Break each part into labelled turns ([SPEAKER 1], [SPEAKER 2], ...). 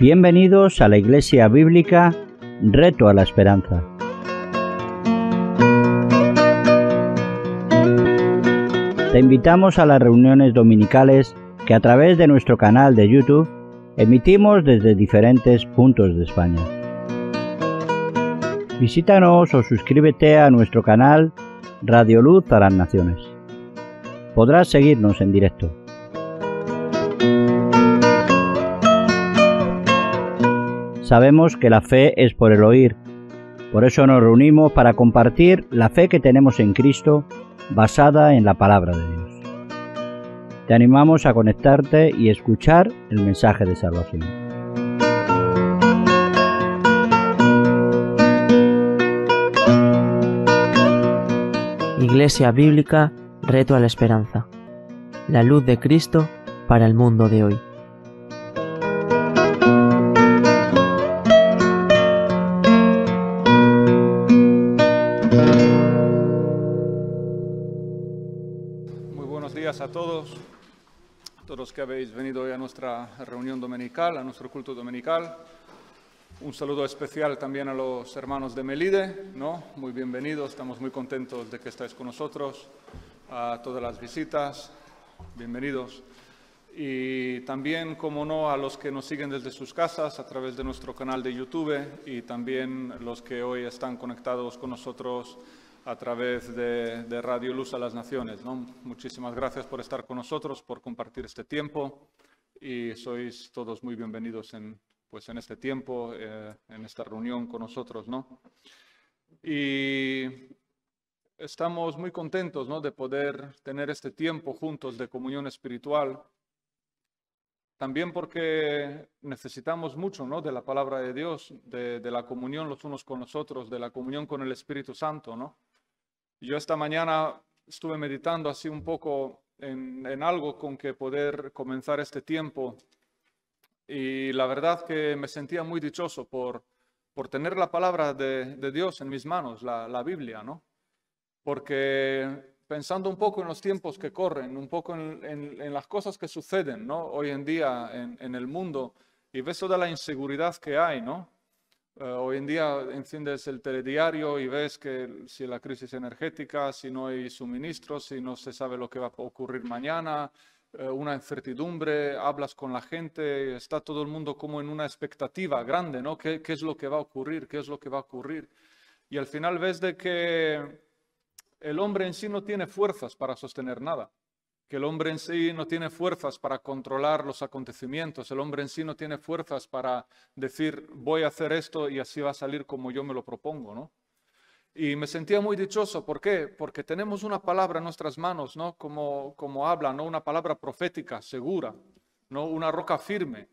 [SPEAKER 1] Bienvenidos a la Iglesia Bíblica Reto a la Esperanza. Te invitamos a las reuniones dominicales que a través de nuestro canal de YouTube emitimos desde diferentes puntos de España. Visítanos o suscríbete a nuestro canal Radio Luz para las Naciones. Podrás seguirnos en directo. Sabemos que la fe es por el oír. Por eso nos reunimos para compartir la fe que tenemos en Cristo basada en la palabra de Dios. Te animamos a conectarte y escuchar el mensaje de salvación. Iglesia Bíblica, reto a la esperanza. La luz de Cristo para el mundo de hoy.
[SPEAKER 2] que habéis venido hoy a nuestra reunión dominical, a nuestro culto dominical. Un saludo especial también a los hermanos de Melide, ¿no? Muy bienvenidos, estamos muy contentos de que estáis con nosotros, a todas las visitas, bienvenidos. Y también, como no, a los que nos siguen desde sus casas a través de nuestro canal de YouTube y también los que hoy están conectados con nosotros a través de, Radio Luz a las Naciones. ¿no? Muchísimas gracias por estar con nosotros, por compartir este tiempo y sois todos muy bienvenidos en, pues, en este tiempo, eh, en esta reunión con nosotros. ¿no? Y estamos muy contentos ¿no? de poder tener este tiempo juntos de comunión espiritual. También porque necesitamos mucho ¿no? de la palabra de Dios, de, de la comunión los unos con los otros, de la comunión con el Espíritu Santo, ¿no? Yo esta mañana estuve meditando así un poco en, algo con que poder comenzar este tiempo y la verdad que me sentía muy dichoso por, por tener la palabra de, Dios en mis manos, la, Biblia, ¿no? Porque pensando un poco en los tiempos que corren, un poco en, en las cosas que suceden, ¿no? Hoy en día en, el mundo y ves toda la inseguridad que hay, ¿no? Eh, hoy en día enciendes el telediario y ves que si la crisis energética, si no hay suministros, si no se sabe lo que va a ocurrir mañana, eh, una incertidumbre, hablas con la gente, está todo el mundo como en una expectativa grande, ¿no? ¿Qué, ¿Qué, es lo que va a ocurrir? ¿Qué es lo que va a ocurrir? Y al final ves de que el hombre en sí no tiene fuerzas para sostener nada que el hombre en sí no tiene fuerzas para controlar los acontecimientos, el hombre en sí no tiene fuerzas para decir voy a hacer esto y así va a salir como yo me lo propongo, ¿no? Y me sentía muy dichoso, ¿por qué? Porque tenemos una palabra en nuestras manos, ¿no? Como, como habla, ¿no? Una palabra profética, segura, ¿no? Una roca firme,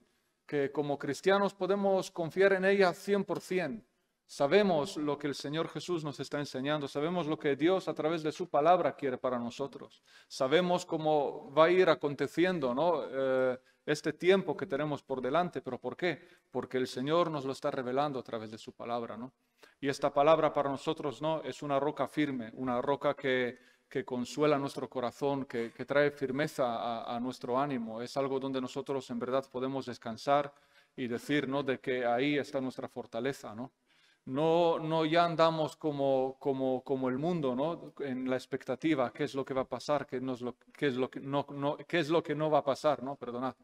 [SPEAKER 2] que como cristianos podemos confiar en ella 100%. Sabemos lo que el Señor Jesús nos está enseñando, sabemos lo que Dios a través de su palabra quiere para nosotros, sabemos cómo va a ir aconteciendo ¿no? Eh, este tiempo que tenemos por delante, pero ¿por qué? Porque el Señor nos lo está revelando a través de su palabra. ¿no? Y esta palabra para nosotros ¿no? es una roca firme, una roca que, consuela nuestro corazón, que, trae firmeza a, a nuestro ánimo, es algo donde nosotros en verdad podemos descansar y decir ¿no? de que ahí está nuestra fortaleza. ¿no? no, no ya andamos como, como, como el mundo, ¿no? En la expectativa, qué es lo que va a pasar, qué, nos qué es, lo que no, qué es lo que no va a pasar, ¿no? Perdonad.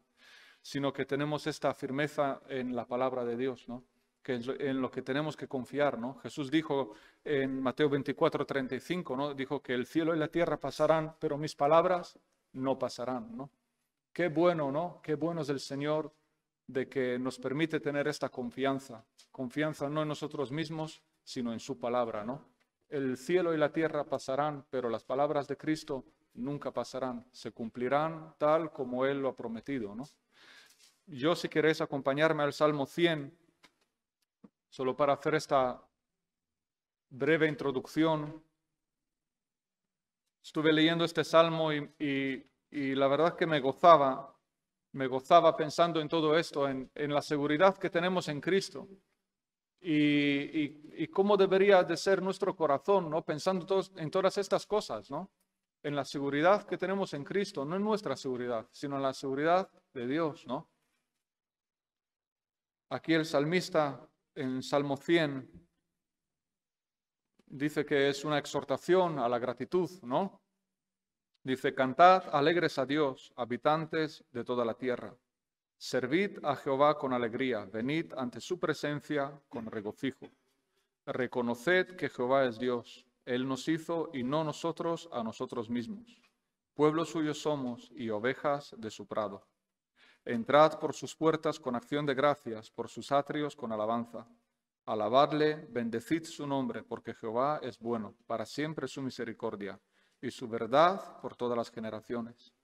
[SPEAKER 2] Sino que tenemos esta firmeza en la palabra de Dios, ¿no? Que en lo que tenemos que confiar, ¿no? Jesús dijo en Mateo 24, 35, ¿no? Dijo que el cielo y la tierra pasarán, pero mis palabras no pasarán, ¿no? Qué bueno, ¿no? Qué bueno es el Señor de que nos permite tener esta confianza, confianza no en nosotros mismos, sino en su palabra, ¿no? El cielo y la tierra pasarán, pero las palabras de Cristo nunca pasarán, se cumplirán tal como Él lo ha prometido, ¿no? Yo si queréis acompañarme al Salmo 100, solo para hacer esta breve introducción, estuve leyendo este Salmo y, la verdad que me gozaba me gozaba pensando en todo esto, en, la seguridad que tenemos en Cristo y, cómo debería de ser nuestro corazón, ¿no? Pensando en todas estas cosas, ¿no? En la seguridad que tenemos en Cristo, no en nuestra seguridad, sino en la seguridad de Dios, ¿no? Aquí el salmista en Salmo 100 dice que es una exhortación a la gratitud, ¿no? Dice, cantad alegres a Dios, habitantes de toda la tierra. Servid a Jehová con alegría, venid ante su presencia con regocijo. Reconoced que Jehová es Dios, Él nos hizo y no nosotros a nosotros mismos. Pueblo suyo somos y ovejas de su prado. Entrad por sus puertas con acción de gracias, por sus atrios con alabanza. Alabadle, bendecid su nombre, porque Jehová es bueno, para siempre su misericordia y su verdad por todas las generaciones.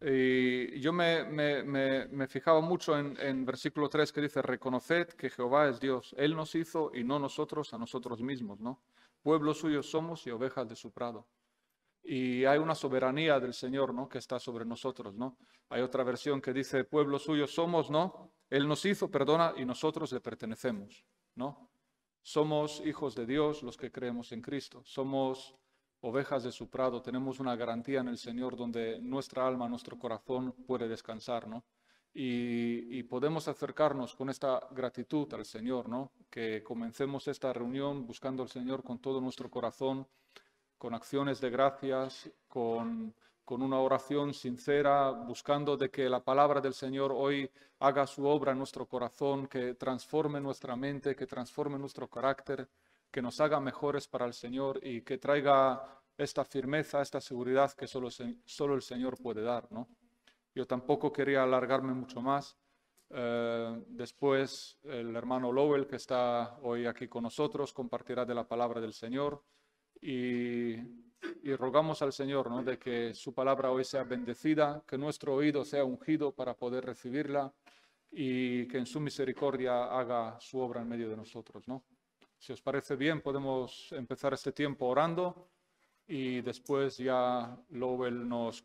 [SPEAKER 2] Y yo me, me, me, fijaba mucho en, en, versículo 3 que dice, reconoced que Jehová es Dios, Él nos hizo y no nosotros a nosotros mismos, ¿no? Pueblo suyo somos y ovejas de su prado. Y hay una soberanía del Señor, ¿no? Que está sobre nosotros, ¿no? Hay otra versión que dice, pueblo suyo somos, ¿no? Él nos hizo, perdona, y nosotros le pertenecemos, ¿no? Somos hijos de Dios los que creemos en Cristo. Somos ovejas de su prado, tenemos una garantía en el Señor donde nuestra alma, nuestro corazón puede descansar, ¿no? Y, podemos acercarnos con esta gratitud al Señor, ¿no? Que comencemos esta reunión buscando al Señor con todo nuestro corazón, con acciones de gracias, con, con una oración sincera, buscando de que la palabra del Señor hoy haga su obra en nuestro corazón, que transforme nuestra mente, que transforme nuestro carácter, que nos haga mejores para el Señor y que traiga esta firmeza, esta seguridad que solo, solo el Señor puede dar. ¿no? Yo tampoco quería alargarme mucho más. Eh, después el hermano Lowell, que está hoy aquí con nosotros, compartirá de la palabra del Señor y, y rogamos al Señor ¿no? de que su palabra hoy sea bendecida, que nuestro oído sea ungido para poder recibirla y que en su misericordia haga su obra en medio de nosotros. ¿no? Si os parece bien, podemos empezar este tiempo orando y después ya Lowell nos,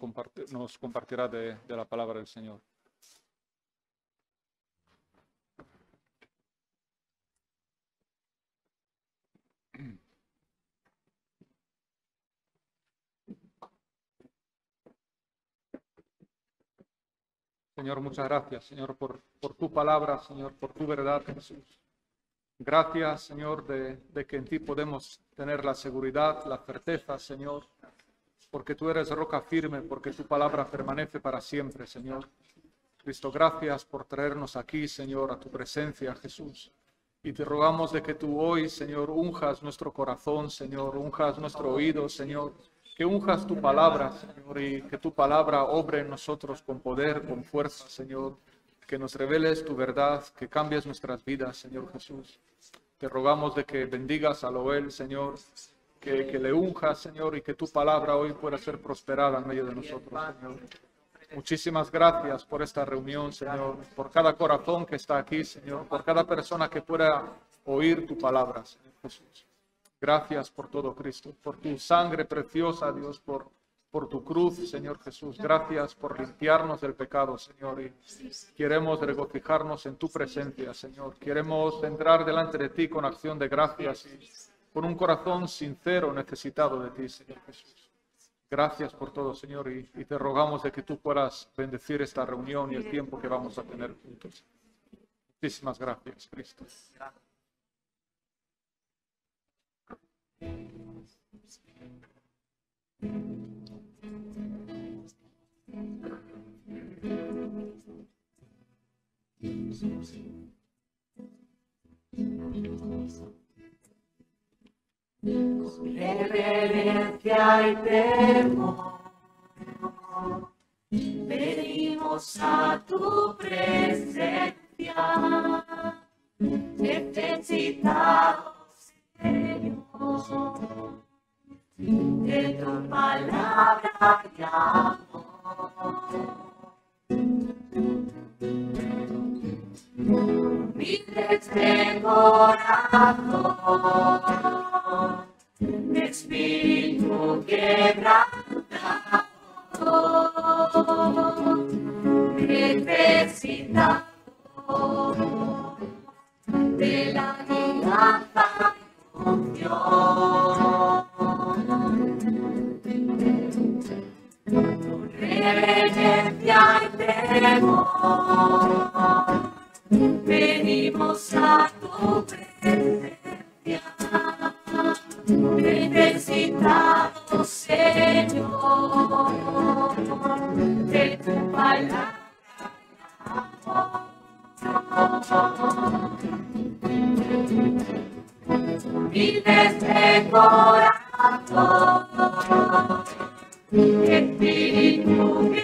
[SPEAKER 2] nos compartirá de, la palabra del Señor. Señor, muchas gracias, Señor, por, por tu palabra, Señor, por tu verdad, Jesús. Gracias, Señor, de, que en ti podemos tener la seguridad, la certeza, Señor, porque tú eres roca firme, porque tu palabra permanece para siempre, Señor. Cristo, gracias por traernos aquí, Señor, a tu presencia, Jesús. Y te rogamos de que tú hoy, Señor, unjas nuestro corazón, Señor, unjas nuestro oído, Señor, que unjas tu palabra, Señor, y que tu palabra obre en nosotros con poder, con fuerza, Señor que nos reveles tu verdad, que cambies nuestras vidas, Señor Jesús. Te rogamos de que bendigas a Loel, Señor, que, le unjas, Señor, y que tu palabra hoy pueda ser prosperada en medio de nosotros, Señor. Muchísimas gracias por esta reunión, Señor, por cada corazón que está aquí, Señor, por cada persona que pueda oír tu palabra, Señor Jesús. Gracias por todo, Cristo, por tu sangre preciosa, Dios, por por tu cruz, Señor Jesús. Gracias por limpiarnos del pecado, Señor. Y queremos regocijarnos en tu presencia, Señor. Queremos entrar delante de ti con acción de gracias y con un corazón sincero necesitado de ti, Señor Jesús. Gracias por todo, Señor, y, te rogamos de que tú puedas bendecir esta reunión y el tiempo que vamos a tener juntos. Muchísimas gracias, Cristo.
[SPEAKER 3] Reverencia y temor, venimos a tu presencia, necesitados, Señor, de tu palabra y humildes de corazón, de espíritu quebrantado, necesitado de la guía para Tu reverencia y temor. venimos a tu presencia, necesitamos, Señor, de tu palabra. y de corazón, espíritu que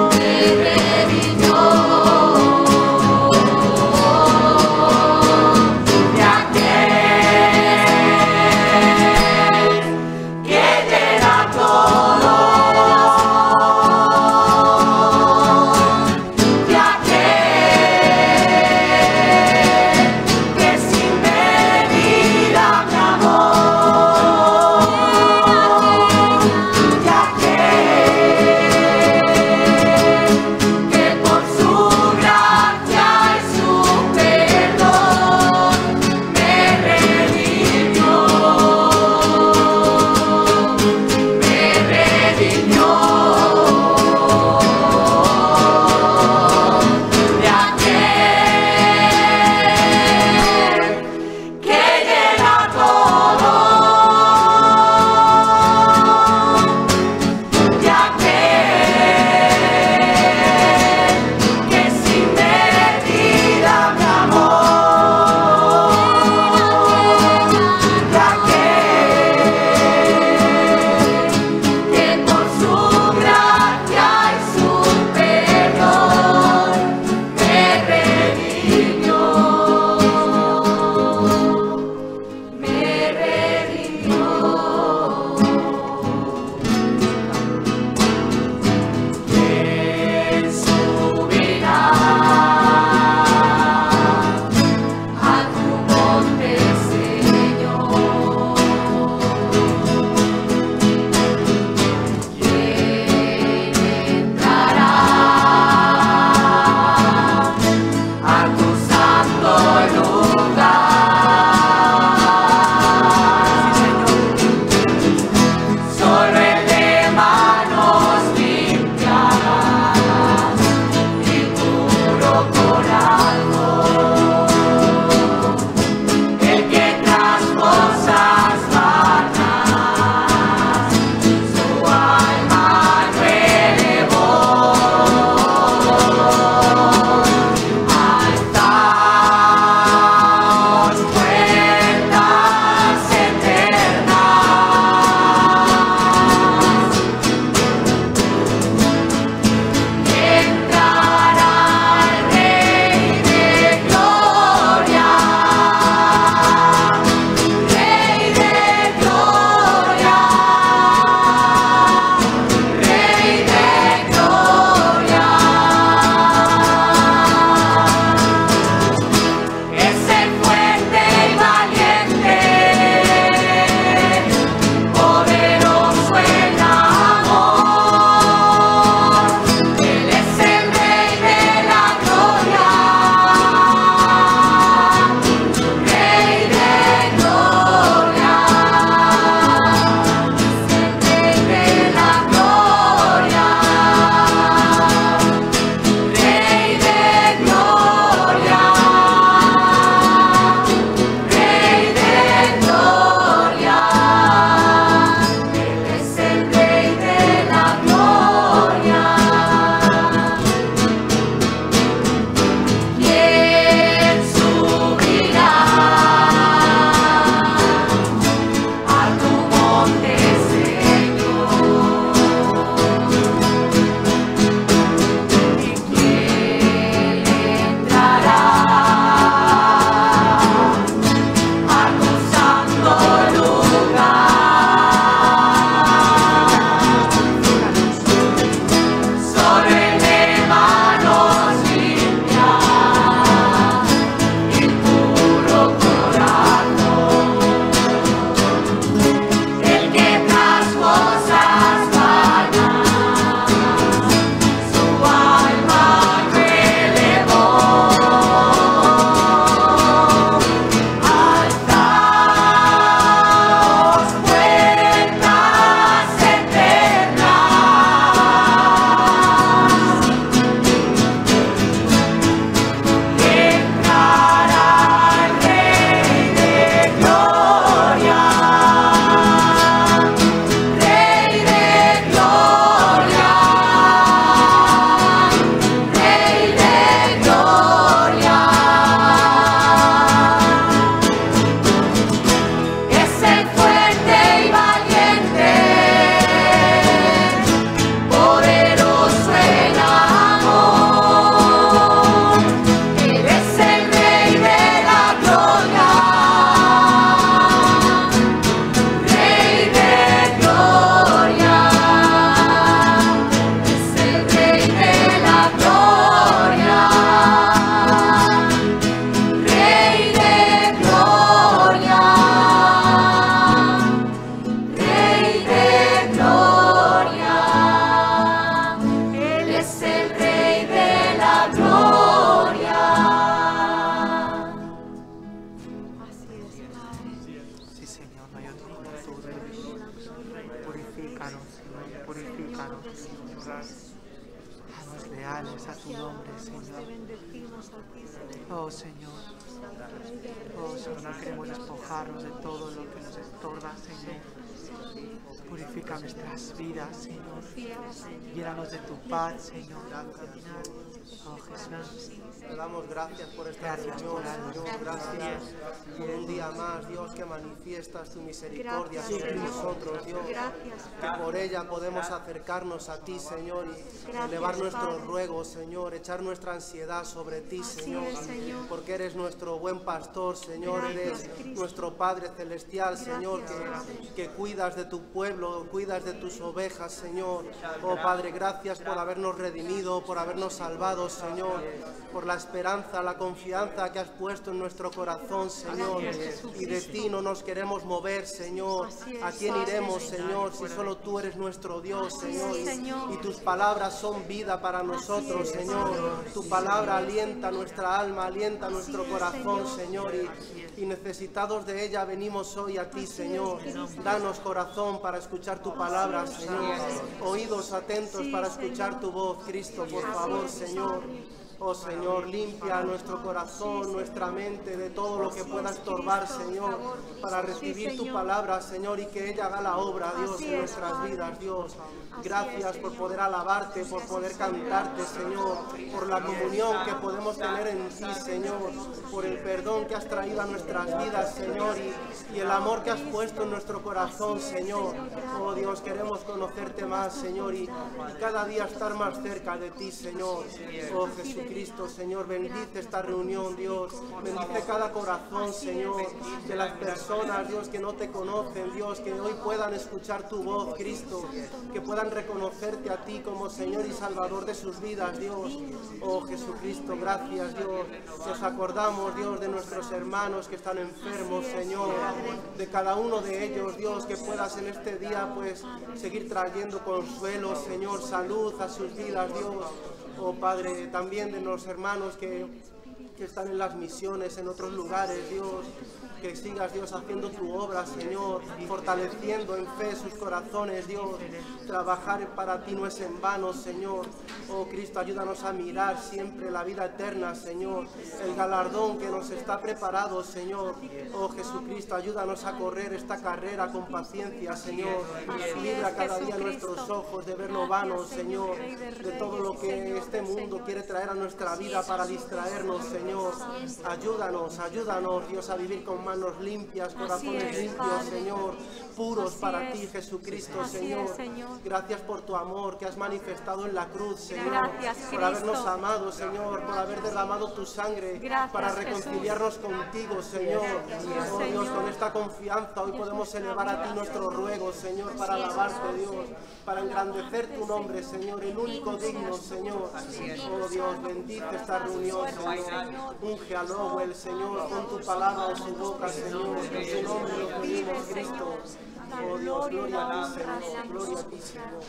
[SPEAKER 1] podemos acercarnos a ti, Señor, y elevar nuestros ruegos, Señor, echar nuestra ansiedad sobre ti, Señor, porque eres nuestro buen pastor, Señor, nuestro Padre Celestial, Señor, que, cuidas de tu pueblo, cuidas de tus ovejas, Señor. Oh Padre, gracias por habernos redimido, por habernos salvado, Señor, por la esperanza, la confianza que has puesto en nuestro corazón, Señor. Y de ti no nos queremos mover, Señor. ¿A quién iremos, Señor, si solo tú eres nuestro Dios, Señor? Y tus palabras son vida para nosotros, Señor. Tu palabra alienta nuestra alma, alienta nuestro corazón, Señor. Y y necesitados de ella venimos hoy a ti, Señor. Danos corazón para escuchar tu palabra, Señor. Oídos atentos para escuchar tu voz, Cristo, por favor, Señor. Oh Señor, limpia nuestro corazón, nuestra mente de todo lo que pueda estorbar, Señor, para recibir tu palabra, Señor, y que ella haga la obra, Dios, en nuestras vidas, Dios. Gracias por poder alabarte, por poder cantarte, Señor, por la comunión que podemos tener en ti, Señor, por el perdón que has traído a nuestras vidas, Señor, y, el amor que has puesto en nuestro corazón, Señor. Oh Dios, queremos conocerte más, Señor, y, y cada día estar más cerca de ti, Señor. Oh Jesús. Cristo, Señor. Bendice esta reunión, Dios. Bendice cada corazón, Señor, de las personas, Dios, que no te conocen, Dios, que hoy puedan escuchar tu voz, Cristo, que puedan reconocerte a ti como Señor y Salvador de sus vidas, Dios. Oh Jesucristo, gracias, Dios. Nos acordamos, Dios, de nuestros hermanos que están enfermos, Señor, de cada uno de ellos, Dios, que puedas en este día, pues, seguir trayendo consuelo, Señor, salud a sus vidas, Dios oh Padre, también de los hermanos que, que están en las misiones, en otros lugares, Dios que sigas, Dios, haciendo tu obra, Señor, fortaleciendo en fe sus corazones, Dios. Trabajar para ti no es en vano, Señor. Oh Cristo, ayúdanos a mirar siempre la vida eterna, Señor. El galardón que nos está preparado, Señor. Oh Jesucristo, ayúdanos a correr esta carrera con paciencia, Señor. Libra cada día nuestros ojos de verlo vano, Señor. De todo lo que este mundo quiere traer a nuestra vida para distraernos, Señor. Ayúdanos, ayúdanos, Dios, a vivir con más manos limpias, corazones limpios, Señor, puros para ti, Jesucristo, Señor. Gracias por tu amor que has manifestado en la cruz, Señor. Gracias, por habernos amado, Señor, por haber derramado tu sangre para reconciliarnos contigo, Señor. oh Dios, con esta confianza hoy podemos elevar a ti nuestro ruego, Señor, para alabarte, Dios, para engrandecer tu nombre, Señor, el único digno, Señor. Oh Dios, bendice esta reunión, Señor. Unge al Señor, con tu palabra o su vive, Señor, en el nombre de
[SPEAKER 3] Oh gloria a la gloria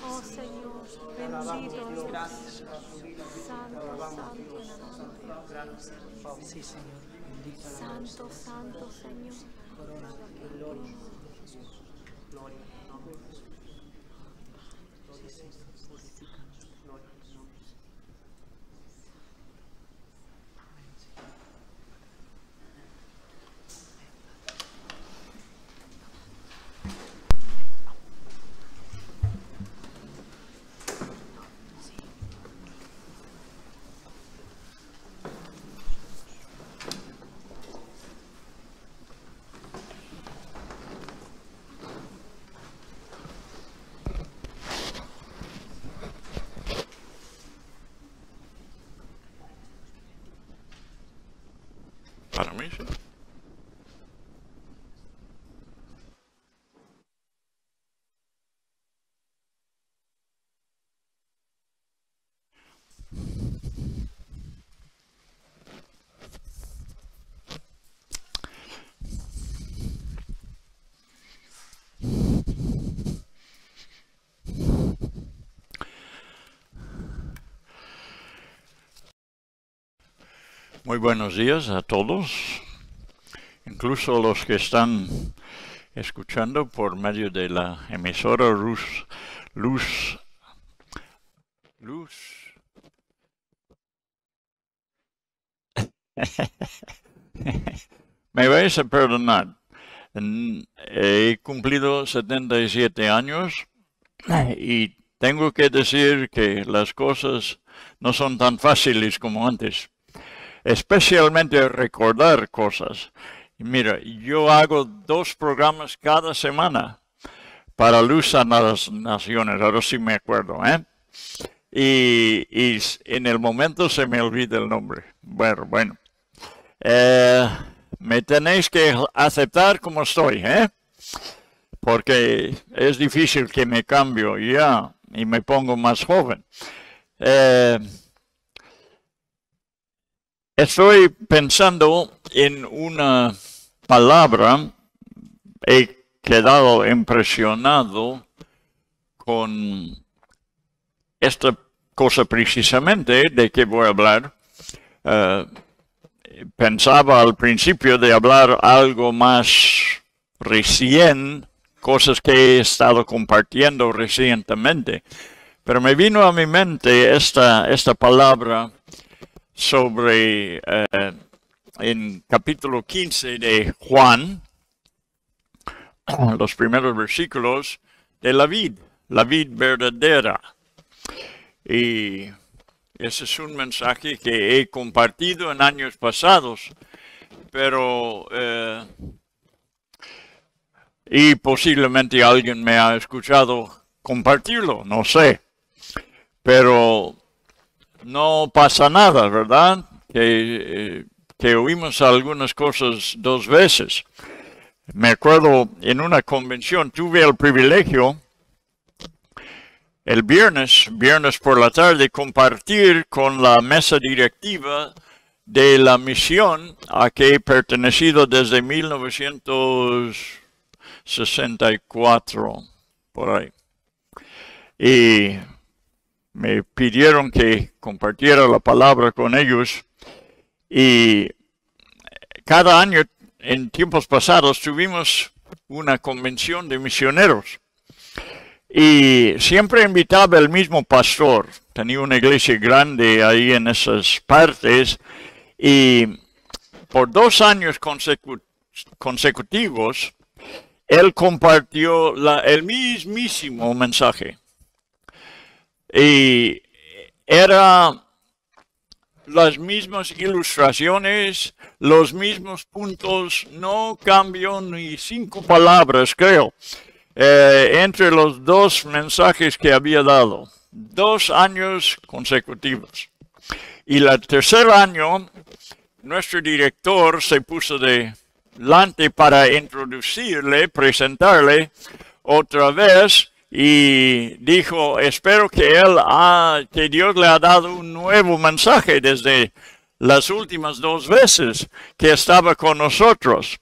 [SPEAKER 3] Oh Señor,
[SPEAKER 1] bendito Dios, gracias santo, tu vida. Santo, santo, Sí, Señor. Santo, santo, Señor. Corona, gloria. Gloria, nombre Gloria,
[SPEAKER 4] formation? Muy buenos días a todos, incluso los que están escuchando por medio de la emisora Rus Luz, Luz. Me vais a perdonar. He cumplido 77 años y tengo que decir que las cosas no son tan fáciles como antes especialmente recordar cosas. Mira, yo hago dos programas cada semana para Luz a las Naciones, ahora sí me acuerdo, ¿eh? Y, en el momento se me olvida el nombre. Bueno, bueno. Eh, me tenéis que aceptar como estoy, ¿eh? Porque es difícil que me cambio ya y me pongo más joven. Eh, Estoy pensando en una palabra. He quedado impresionado con esta cosa precisamente de que voy a hablar. Eh, pensaba al principio de hablar algo más recién, cosas que he estado compartiendo recientemente, pero me vino a mi mente esta, esta palabra sobre, eh, en capítulo 15 de Juan, los primeros versículos, de la vid, la vid verdadera. Y ese es un mensaje que he compartido en años pasados, pero... Eh, y posiblemente alguien me ha escuchado compartirlo, no sé. Pero no pasa nada, ¿verdad? Que, eh, que oímos algunas cosas dos veces. Me acuerdo en una convención, tuve el privilegio el viernes, viernes por la tarde, compartir con la mesa directiva de la misión a que he pertenecido desde 1964, por ahí. Y me pidieron que compartiera la palabra con ellos y cada año en tiempos pasados tuvimos una convención de misioneros y siempre invitaba el mismo pastor. Tenía una iglesia grande ahí en esas partes y por dos años consecutivos él compartió la, el mismísimo mensaje y era las mismas ilustraciones, los mismos puntos, no cambió ni cinco palabras, creo, eh, entre los dos mensajes que había dado. Dos años consecutivos. Y el tercer año, nuestro director se puso delante para introducirle, presentarle otra vez y dijo, espero que, él que Dios le ha dado un nuevo mensaje desde las últimas dos veces que estaba con nosotros.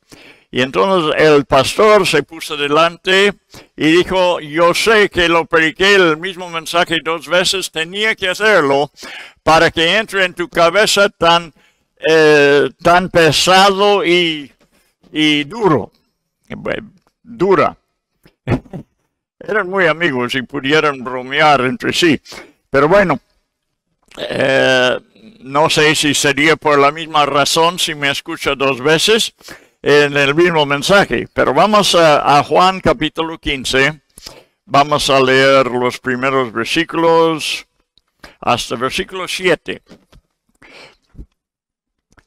[SPEAKER 4] Y entonces el pastor se puso delante y dijo, yo sé que lo prediqué el mismo mensaje dos veces, tenía que hacerlo para que entre en tu cabeza tan, eh, tan pesado y, y duro, eh, dura. Eran muy amigos y pudieron bromear entre sí. Pero bueno, eh, no sé si sería por la misma razón si me escucha dos veces en el mismo mensaje. Pero vamos a, a Juan capítulo 15. Vamos a leer los primeros versículos hasta versículo 7.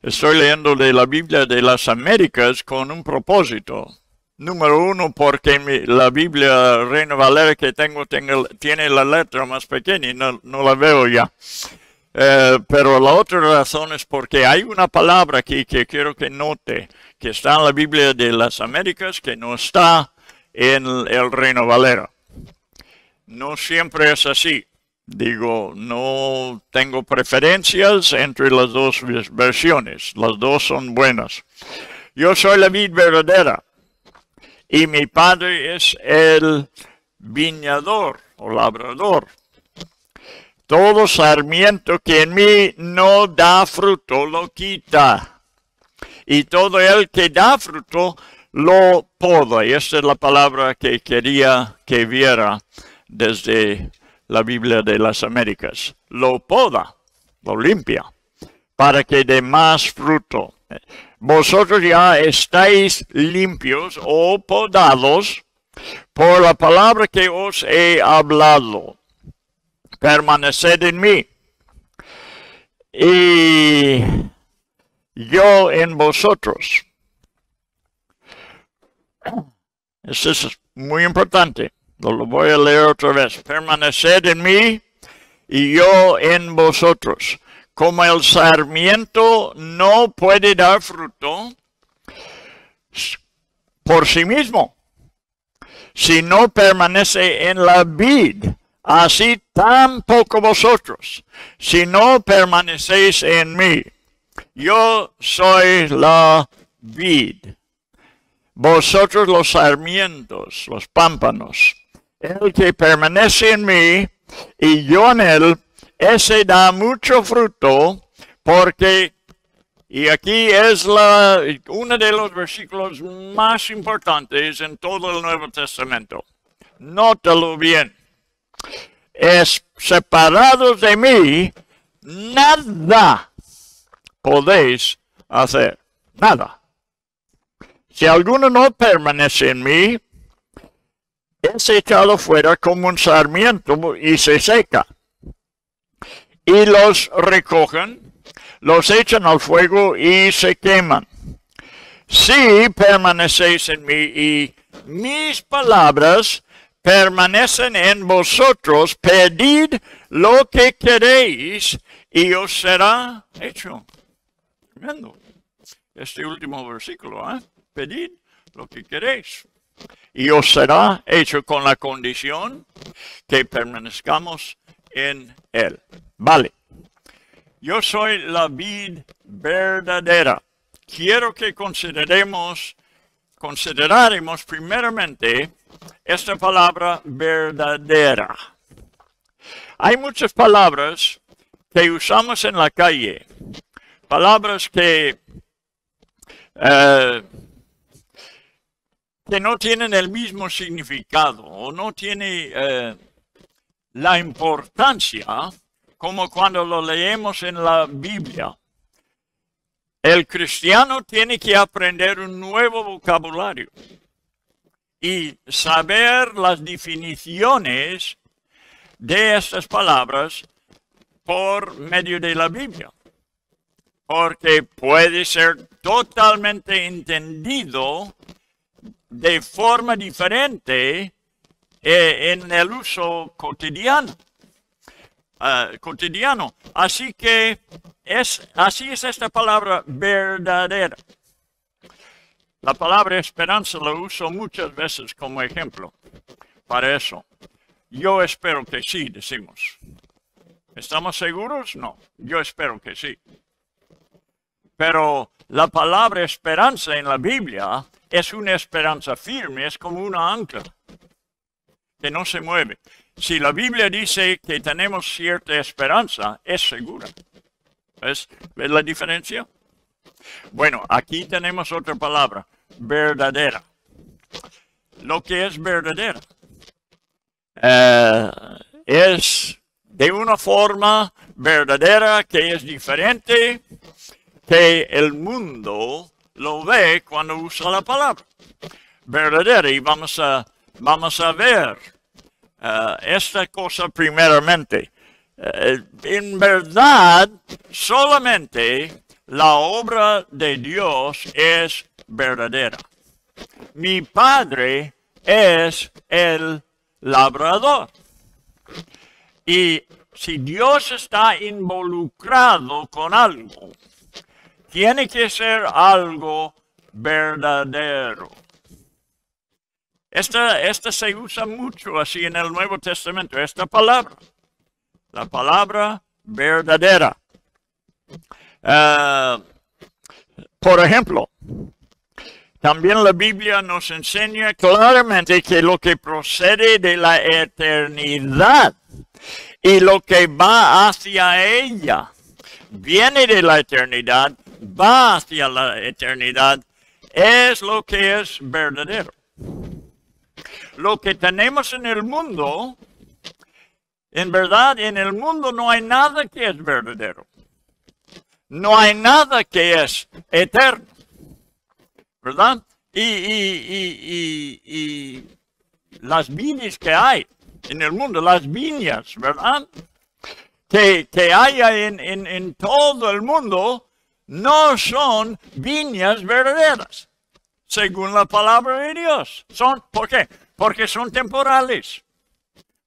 [SPEAKER 4] Estoy leyendo de la Biblia de las Américas con un propósito. Número uno, porque la Biblia Reino Valera que tengo tiene, la letra más pequeña y no, la veo ya. Eh, pero la otra razón es porque hay una palabra aquí que quiero que note, que está en la Biblia de las Américas, que no está en el Reino Valera. No siempre es así. Digo, no tengo preferencias entre las dos versiones. Las dos son buenas. Yo soy la vid verdadera y mi padre es el viñador o labrador. Todo sarmiento que en mí no da fruto lo quita, y todo el que da fruto lo poda. Y esta es la palabra que quería que viera desde la Biblia de las Américas. Lo poda, lo limpia, para que dé más fruto vosotros ya estáis limpios o podados por la palabra que os he hablado. Permaneced en mí. Y yo en vosotros. Esto es muy importante. Lo voy a leer otra vez. Permaneced en mí y yo en vosotros. Como el sarmiento no puede dar fruto por sí mismo, si no permanece en la vid, así tampoco vosotros, si no permanecéis en mí. Yo soy la vid, vosotros los sarmientos, los pámpanos. El que permanece en mí y yo en él, ese da mucho fruto porque, y aquí es la, uno de los versículos más importantes en todo el Nuevo Testamento. Nótalo bien. Es separados de mí, nada podéis hacer. Nada. Si alguno no permanece en mí, es echado fuera como un sarmiento y se seca y los recogen, los echan al fuego y se queman. Si permanecéis en mí y mis palabras permanecen en vosotros, pedid lo que queréis y os será hecho. Tremendo. Este último versículo, ¿eh? Pedid lo que queréis y os será hecho con la condición que permanezcamos en él. Vale. Yo soy la vid verdadera. Quiero que consideremos, consideraremos primeramente esta palabra verdadera. Hay muchas palabras que usamos en la calle, palabras que,
[SPEAKER 1] eh,
[SPEAKER 4] que no tienen el mismo significado o no tienen eh, la importancia como cuando lo leemos en la Biblia. El cristiano tiene que aprender un nuevo vocabulario y saber las definiciones de estas palabras por medio de la Biblia, porque puede ser totalmente entendido de forma diferente eh, en el uso cotidiano. Ah, cotidiano. Así que es, así es esta palabra verdadera. La palabra esperanza la uso muchas veces como ejemplo para eso. Yo espero que sí, decimos. ¿Estamos seguros? No, yo espero que sí. Pero la palabra esperanza en la Biblia es una esperanza firme, es como una ancla que no se mueve. Si la Biblia dice que tenemos cierta esperanza, es segura. ¿Ves? la diferencia? Bueno, aquí tenemos otra palabra, verdadera. Lo que es verdadera eh, es de una forma verdadera que es diferente que el mundo lo ve cuando usa la palabra verdadera y vamos a, vamos a ver eh, esta cosa primeramente. Eh, en verdad, solamente la obra de Dios es verdadera. Mi Padre es el labrador. Y si Dios está involucrado con algo, tiene que ser algo verdadero. Esta, esta se usa mucho así en el Nuevo Testamento, esta palabra, la palabra verdadera. Ah, por ejemplo, también la Biblia nos enseña claramente que lo que procede de la eternidad y lo que va hacia ella viene de la eternidad, va hacia la eternidad, es lo que es verdadero lo que tenemos en el mundo, en verdad en el mundo no hay nada que es verdadero. No hay nada que es eterno. ¿Verdad? Y, las viñas que hay en el mundo, las viñas, ¿verdad? Que, que haya en, todo el mundo, no son viñas verdaderas, según la palabra de Dios. Son, ¿Por qué? porque son temporales,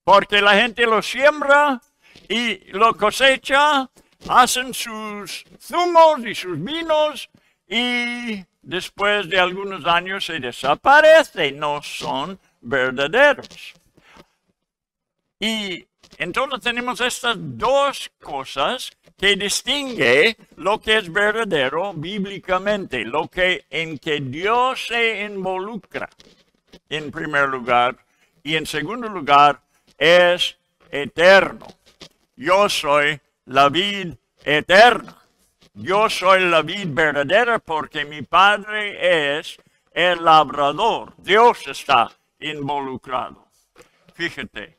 [SPEAKER 4] porque la gente lo siembra y lo cosecha, hacen sus zumos y sus vinos y después de algunos años se desaparece, no son verdaderos. Y entonces tenemos estas dos cosas que distingue lo que es verdadero bíblicamente, lo que en que Dios se involucra en primer lugar, y en segundo lugar, es eterno. Yo soy la vida eterna. Yo soy la vida verdadera porque mi padre es el labrador. Dios está involucrado. Fíjate,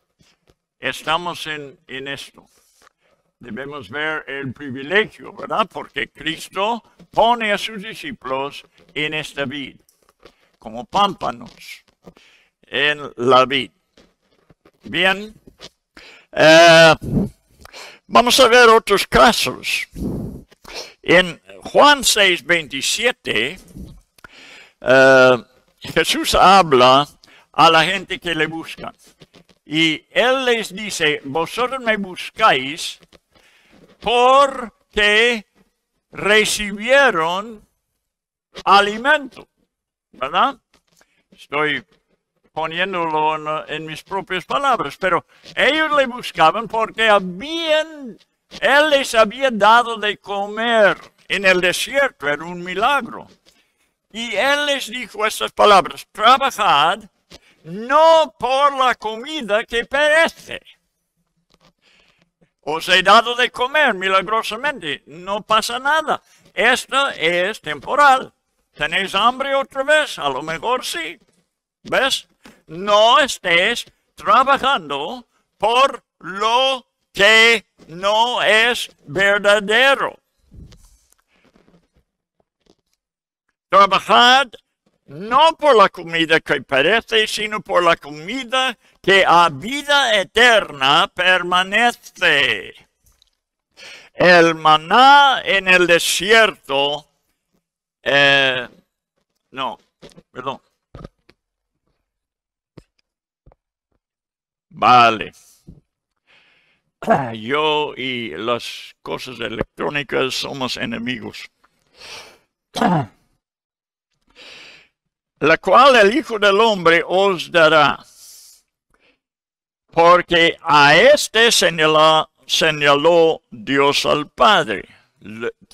[SPEAKER 4] estamos en, esto. Debemos ver el privilegio, ¿verdad? Porque Cristo pone a sus discípulos en esta vida como pámpanos en la vid. Bien, eh, vamos a ver otros casos. En Juan 6, 27, eh, Jesús habla a la gente que le busca. Y Él les dice, vosotros me buscáis porque recibieron alimento. ¿verdad? Estoy poniéndolo en, mis propias palabras, pero ellos le buscaban porque habían, él les había dado de comer en el desierto, era un milagro. Y él les dijo estas palabras, trabajad no por la comida que perece. Os he dado de comer milagrosamente, no pasa nada. Esto es temporal. ¿Tenéis hambre otra vez? A lo mejor sí. ¿Ves? No estés trabajando por lo que no es verdadero. Trabajad no por la comida que parece, sino por la comida que a vida eterna permanece. El maná en el desierto eh, no, perdón. Vale. Yo y las cosas electrónicas somos enemigos. La cual el Hijo del Hombre os dará, porque a este señala, señaló Dios al Padre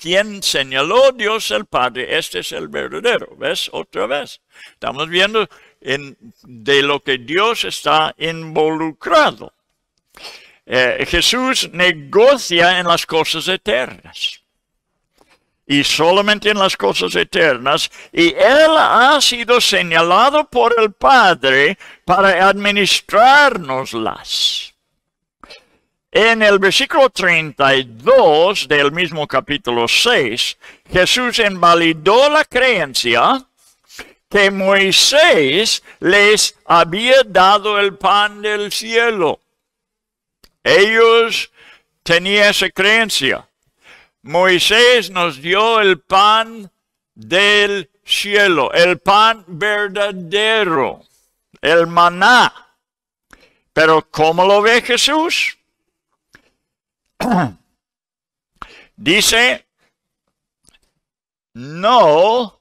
[SPEAKER 4] quien señaló Dios el Padre, este es el verdadero. ¿Ves? Otra vez. Estamos viendo de lo que Dios está involucrado. Eh, Jesús negocia en las cosas eternas. Y solamente en las cosas eternas. Y Él ha sido señalado por el Padre para las. En el versículo 32 del mismo capítulo 6, Jesús invalidó la creencia que Moisés les había dado el pan del cielo. Ellos tenían esa creencia. Moisés nos dio el pan del cielo, el pan verdadero, el maná. Pero ¿cómo lo ve Jesús? Dice, no,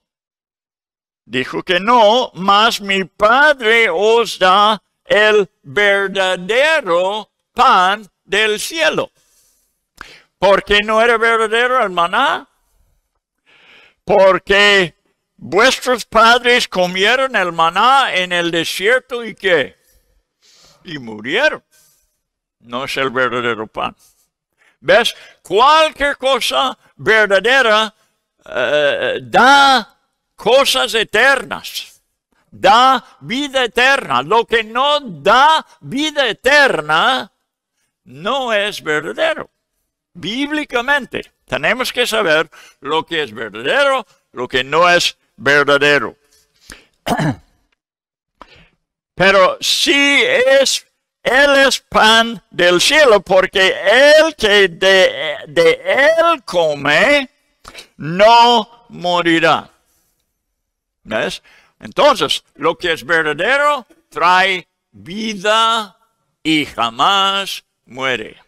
[SPEAKER 4] dijo que no, mas mi Padre os da el verdadero pan del cielo. ¿Por qué no era verdadero el maná? Porque vuestros padres comieron el maná en el desierto y qué? Y murieron. No es el verdadero pan. ¿Ves? Cualquier cosa verdadera eh, da cosas eternas, da vida eterna. Lo que no da vida eterna no es verdadero. Bíblicamente tenemos que saber lo que es verdadero, lo que no es verdadero. Pero si es él es pan del cielo porque el que de, él come no morirá. ¿Ves? Entonces, lo que es verdadero trae vida y jamás muere.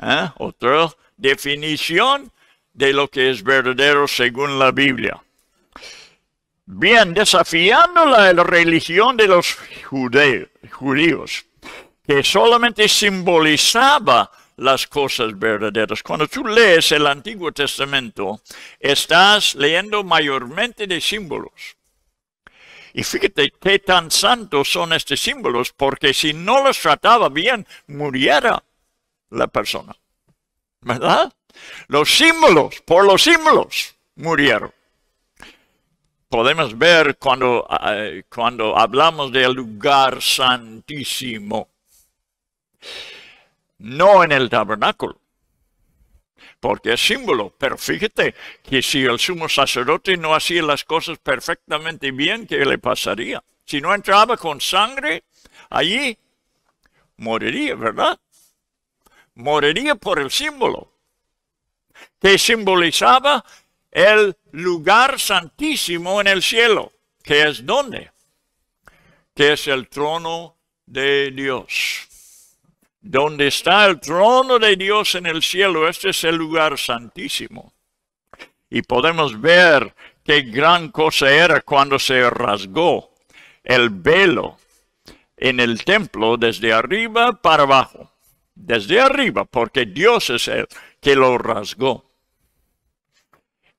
[SPEAKER 4] ¿Eh? Otra definición de lo que es verdadero según la Biblia. Bien, desafiando la religión de los judeos judíos, que solamente simbolizaba las cosas verdaderas. Cuando tú lees el Antiguo Testamento, estás leyendo mayormente de símbolos. Y fíjate qué tan santos son estos símbolos, porque si no los trataba bien, muriera la persona. ¿Verdad? Los símbolos, por los símbolos, murieron podemos ver cuando, eh, cuando hablamos del lugar santísimo. No en el tabernáculo, porque es símbolo. Pero fíjate que si el sumo sacerdote no hacía las cosas perfectamente bien, ¿qué le pasaría? Si no entraba con sangre, allí moriría, ¿verdad? Moriría por el símbolo, que simbolizaba el lugar santísimo en el cielo, que es donde, que es el trono de Dios. Donde está el trono de Dios en el cielo, este es el lugar santísimo. Y podemos ver qué gran cosa era cuando se rasgó el velo en el templo desde arriba para abajo. Desde arriba, porque Dios es el que lo rasgó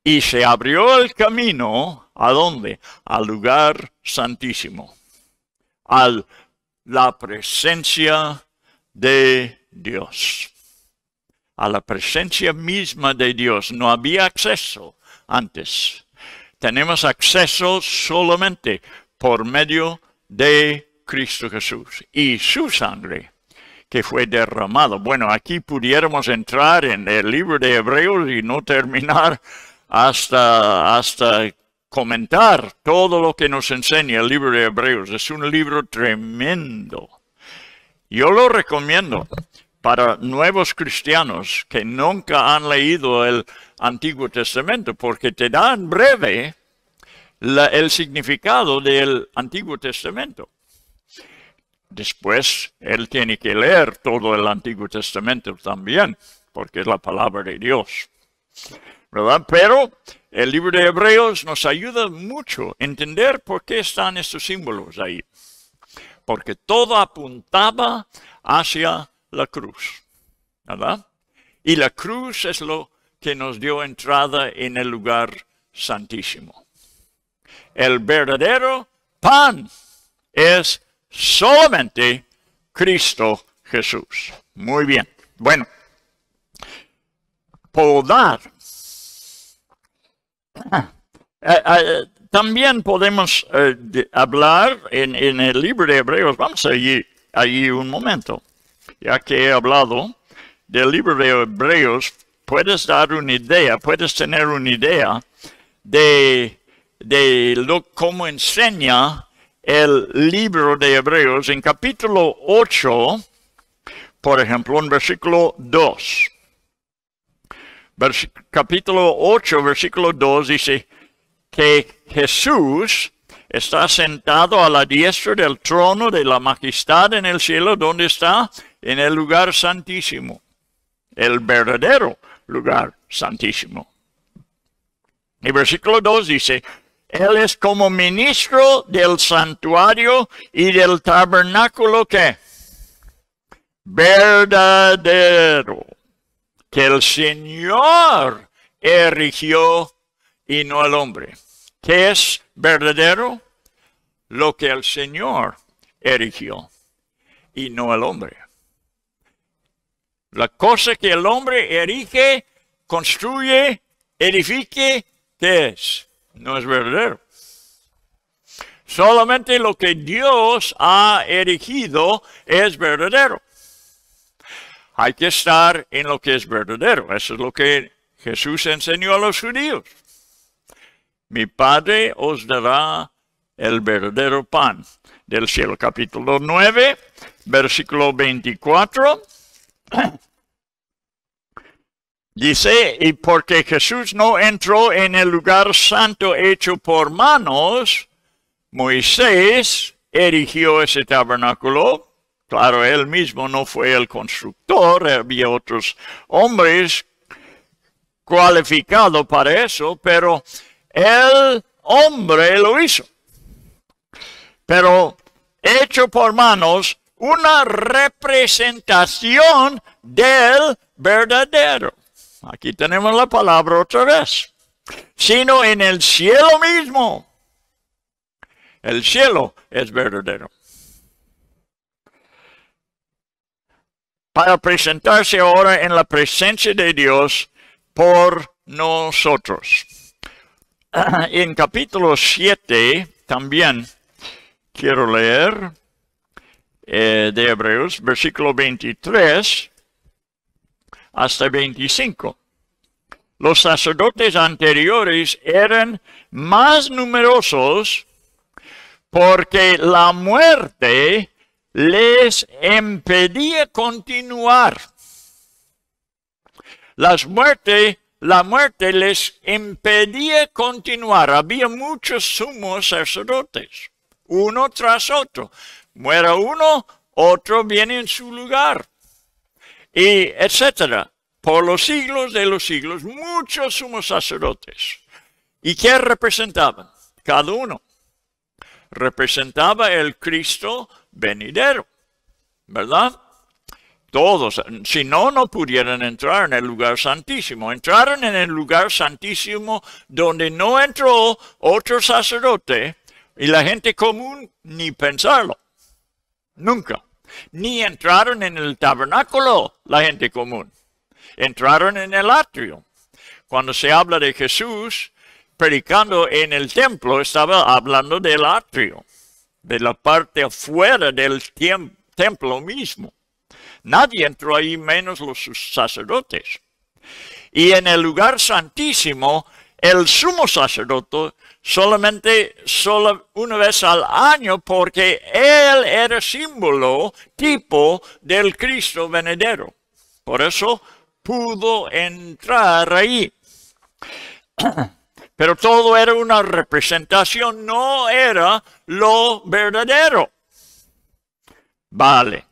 [SPEAKER 4] y se abrió el camino a dónde? Al lugar santísimo, a la presencia de Dios, a la presencia misma de Dios. No había acceso antes. Tenemos acceso solamente por medio de Cristo Jesús y su sangre que fue derramado. Bueno, aquí pudiéramos entrar en el libro de Hebreos y no terminar hasta, hasta comentar todo lo que nos enseña el libro de Hebreos. Es un libro tremendo. Yo lo recomiendo para nuevos cristianos que nunca han leído el Antiguo Testamento, porque te da en breve el significado del Antiguo Testamento. Después, él tiene que leer todo el Antiguo Testamento también, porque es la palabra de Dios. ¿verdad? Pero el libro de Hebreos nos ayuda mucho a entender por qué están estos símbolos ahí. Porque todo apuntaba hacia la cruz, ¿verdad? Y la cruz es lo que nos dio entrada en el lugar santísimo. El verdadero pan es solamente Cristo Jesús. Muy bien. Bueno, podar Ah. Eh, eh, también podemos eh, hablar en, el libro de Hebreos, vamos allí, allí un momento, ya que he hablado del libro de Hebreos, puedes dar una idea, puedes tener una idea de, lo, cómo enseña el libro de Hebreos en capítulo 8, por ejemplo, en versículo 2 capítulo 8, versículo 2 dice que Jesús está sentado a la diestra del trono de la majestad en el cielo, donde está en el lugar santísimo, el verdadero lugar santísimo. Y versículo 2 dice, Él es como ministro del santuario y del tabernáculo que verdadero que el Señor erigió y no el hombre. ¿Qué es verdadero? Lo que el Señor erigió y no el hombre. La cosa que el hombre erige, construye, edifique, ¿qué es? No es verdadero. Solamente lo que Dios ha erigido es verdadero hay que estar en lo que es verdadero. Eso es lo que Jesús enseñó a los judíos. Mi Padre os dará el verdadero pan del cielo. Capítulo 9, versículo 24. Dice, y porque Jesús no entró en el lugar santo hecho por manos, Moisés erigió ese tabernáculo Claro, él mismo no fue el constructor, había otros hombres cualificados para eso, pero el hombre lo hizo. Pero hecho por manos, una representación del verdadero. Aquí tenemos la palabra otra vez. Sino en el cielo mismo. El cielo es verdadero. para presentarse ahora en la presencia de Dios por nosotros. En capítulo 7 también quiero leer eh, de Hebreos, versículo 23 hasta 25. Los sacerdotes anteriores eran más numerosos porque la muerte les impedía continuar. Las muertes, la muerte les impedía continuar. Había muchos sumos sacerdotes, uno tras otro. Muera uno, otro viene en su lugar. Y etcétera. Por los siglos de los siglos, muchos sumos sacerdotes. ¿Y qué representaban? Cada uno representaba el Cristo venidero, ¿verdad? Todos, si no, no pudieran entrar en el lugar santísimo. Entraron en el lugar santísimo donde no entró otro sacerdote y la gente común ni pensarlo. Nunca. Ni entraron en el tabernáculo la gente común. Entraron en el atrio. Cuando se habla de Jesús predicando en el templo, estaba hablando del atrio de la parte afuera del templo mismo. Nadie entró ahí menos los sacerdotes. Y en el lugar santísimo, el sumo sacerdote solamente solo una vez al año porque él era símbolo, tipo del Cristo venedero. Por eso pudo entrar ahí. pero todo era una representación, no era lo verdadero. Vale.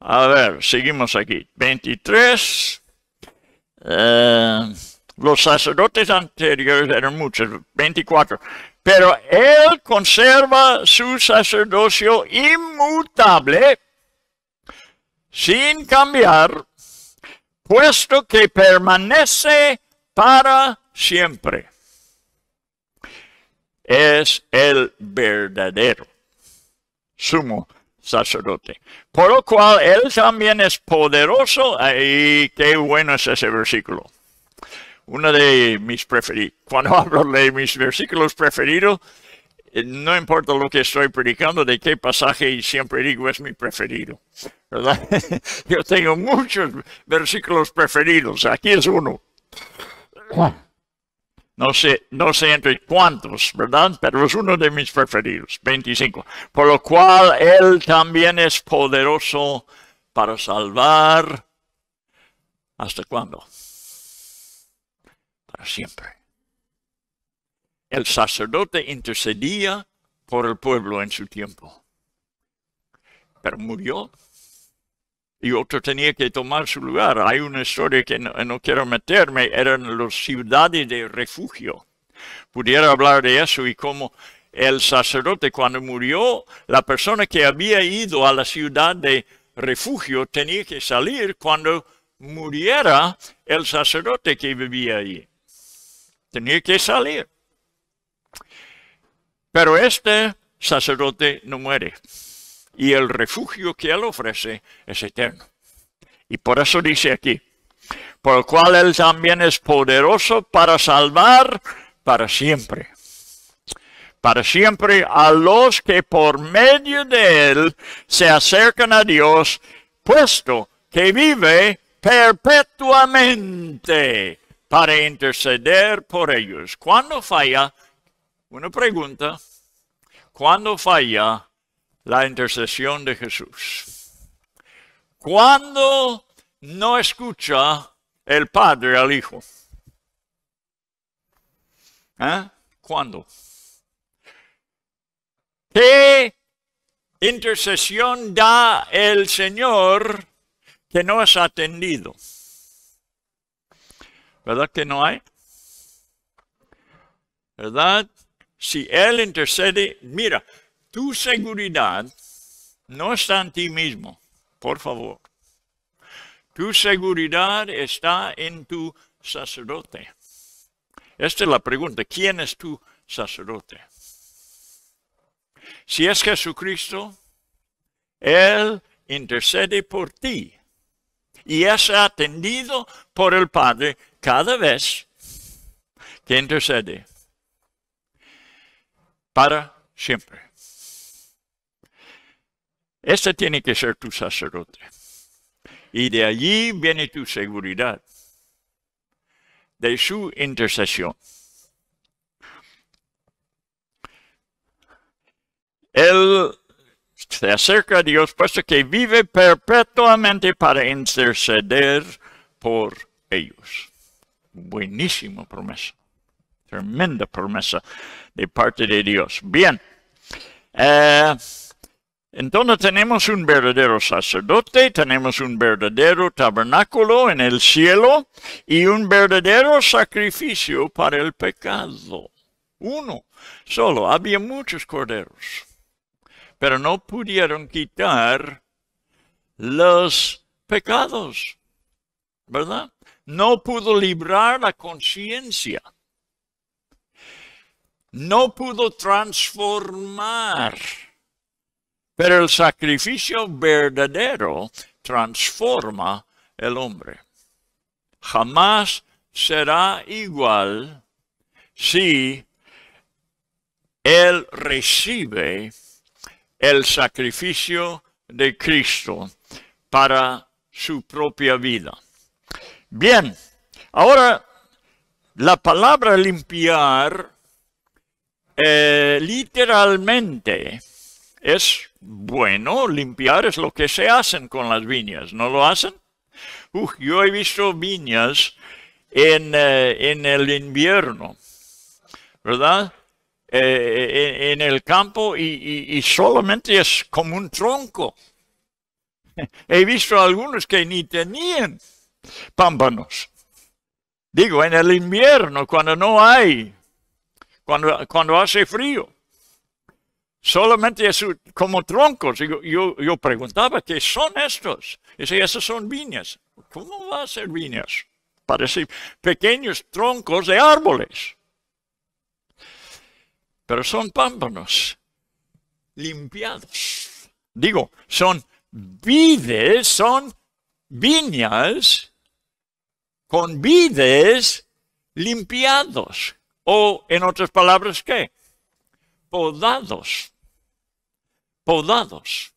[SPEAKER 4] A ver, seguimos aquí. 23. Eh, los sacerdotes anteriores eran muchos, 24. Pero él conserva su sacerdocio inmutable, sin cambiar, puesto que permanece para siempre. Es el verdadero sumo sacerdote. Por lo cual él también es poderoso. Y qué bueno es ese versículo. Uno de mis preferidos. Cuando hablo de mis versículos preferidos, no importa lo que estoy predicando, de qué pasaje y siempre digo es mi preferido. ¿verdad? Yo tengo muchos versículos preferidos. Aquí es uno no sé, no sé entre cuántos, ¿verdad? Pero es uno de mis preferidos, 25. Por lo cual Él también es poderoso para salvar. ¿Hasta cuándo? Para siempre. El sacerdote intercedía por el pueblo en su tiempo, pero murió y otro tenía que tomar su lugar. Hay una historia que no, quiero meterme, eran las ciudades de refugio. Pudiera hablar de eso y cómo el sacerdote cuando murió, la persona que había ido a la ciudad de refugio tenía que salir cuando muriera el sacerdote que vivía allí. Tenía que salir. Pero este sacerdote no muere y el refugio que Él ofrece es eterno. Y por eso dice aquí, por el cual Él también es poderoso para salvar para siempre. Para siempre a los que por medio de Él se acercan a Dios, puesto que vive perpetuamente para interceder por ellos. Cuando falla, una pregunta, ¿cuándo falla la intercesión de Jesús. Cuando no escucha el Padre al Hijo? ¿Eh? ¿Cuándo? ¿Qué intercesión da el Señor que no es atendido? ¿Verdad que no hay? ¿Verdad? Si Él intercede, mira, tu seguridad no está en ti mismo, por favor. Tu seguridad está en tu sacerdote. Esta es la pregunta, ¿quién es tu sacerdote? Si es Jesucristo, Él intercede por ti y es atendido por el Padre cada vez que intercede para siempre. Este tiene que ser tu sacerdote. Y de allí viene tu seguridad, de su intercesión. Él se acerca a Dios, puesto que vive perpetuamente para interceder por ellos. Buenísima promesa, tremenda promesa de parte de Dios. Bien, eh, entonces tenemos un verdadero sacerdote, tenemos un verdadero tabernáculo en el cielo y un verdadero sacrificio para el pecado. Uno, solo, había muchos corderos, pero no pudieron quitar los pecados, ¿verdad? No pudo librar la conciencia. No pudo transformar pero el sacrificio verdadero transforma el hombre. Jamás será igual si él recibe el sacrificio de Cristo para su propia vida. Bien, ahora la palabra limpiar eh, literalmente es bueno limpiar, es lo que se hacen con las viñas, ¿no lo hacen? yo he visto viñas en, eh, el invierno, ¿verdad? Eh, eh, en, el campo y, solamente es como un tronco. He visto algunos que ni tenían pámpanos. Digo, en el invierno, cuando no hay, cuando, cuando hace frío solamente es como troncos. Yo, yo, preguntaba, ¿qué son estos? Dice, esas son viñas. ¿Cómo va a ser viñas? Parecen pequeños troncos de árboles. Pero son pámpanos limpiados. Digo, son vides, son viñas con vides limpiados. O, en otras palabras, ¿qué? Podados podados.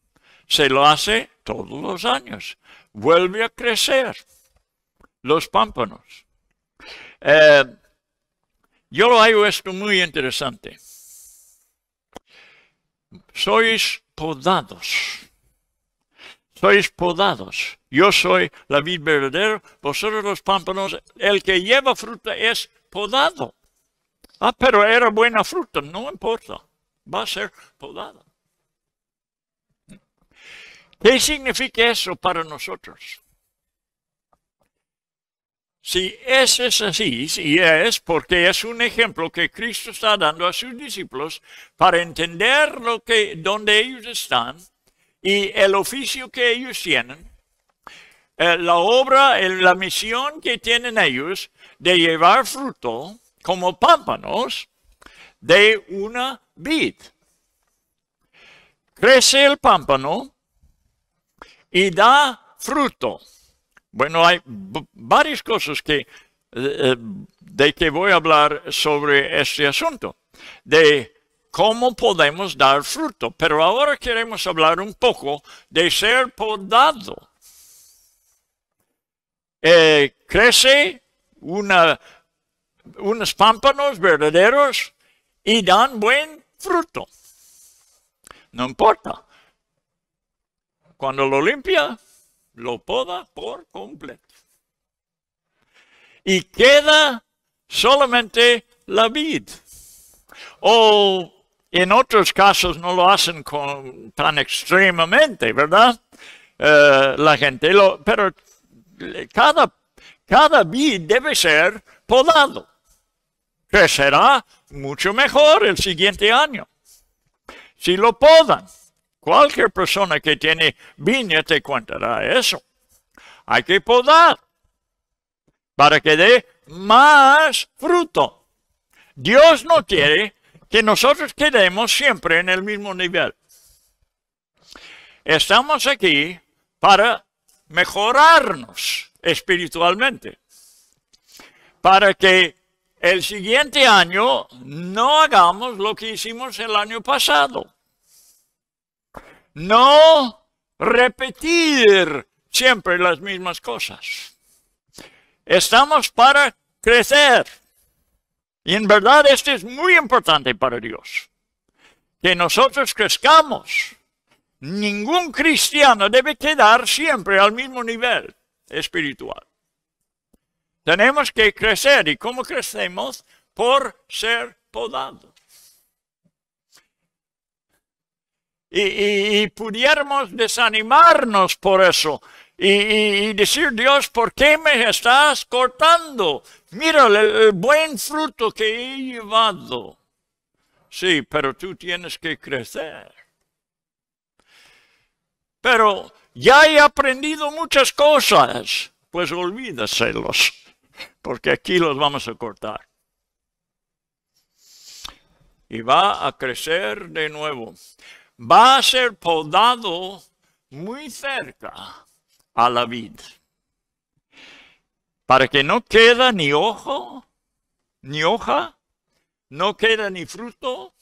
[SPEAKER 4] Se lo hace todos los años. Vuelve a crecer los pámpanos. Eh, yo lo hago esto muy interesante. Sois podados. Sois podados. Yo soy la vid verdadera, vosotros los pámpanos. El que lleva fruta es podado. Ah, pero era buena fruta, no importa. Va a ser podada. ¿Qué significa eso para nosotros? Si ese es así, y es porque es un ejemplo que Cristo está dando a sus discípulos para entender lo que, donde ellos están y el oficio que ellos tienen, eh, la obra, la misión que tienen ellos de llevar fruto como pámpanos de una vid. Crece el pámpano y da fruto. Bueno, hay varias cosas que, eh, eh, de que voy a hablar sobre este asunto, de cómo podemos dar fruto. Pero ahora queremos hablar un poco de ser podado. Eh, crece una, unos pámpanos verdaderos y dan buen fruto. No importa cuando lo limpia, lo poda por completo. Y queda solamente la vid. O en otros casos no lo hacen tan extremadamente, ¿verdad? Eh, la gente lo... Pero eh, cada, cada vid debe ser podado. Que será mucho mejor el siguiente año. Si lo podan. Cualquier persona que tiene viña te contará eso. Hay que podar para que dé más fruto. Dios no quiere que nosotros quedemos siempre en el mismo nivel. Estamos aquí para mejorarnos espiritualmente, para que el siguiente año no hagamos lo que hicimos el año pasado. No repetir siempre las mismas cosas. Estamos para crecer. Y en verdad esto es muy importante para Dios. Que nosotros crezcamos. Ningún cristiano debe quedar siempre al mismo nivel espiritual. Tenemos que crecer. ¿Y cómo crecemos? Por ser podados. y, pudiéramos desanimarnos por eso. Y, decir, Dios, ¿por qué me estás cortando? Mira el, buen fruto que he llevado. Sí, pero tú tienes que crecer. Pero ya he aprendido muchas cosas. Pues olvídaselos, porque aquí los vamos a cortar. Y va a crecer de nuevo va a ser podado muy cerca a la vid, para que no queda ni ojo, ni hoja, no queda ni fruto,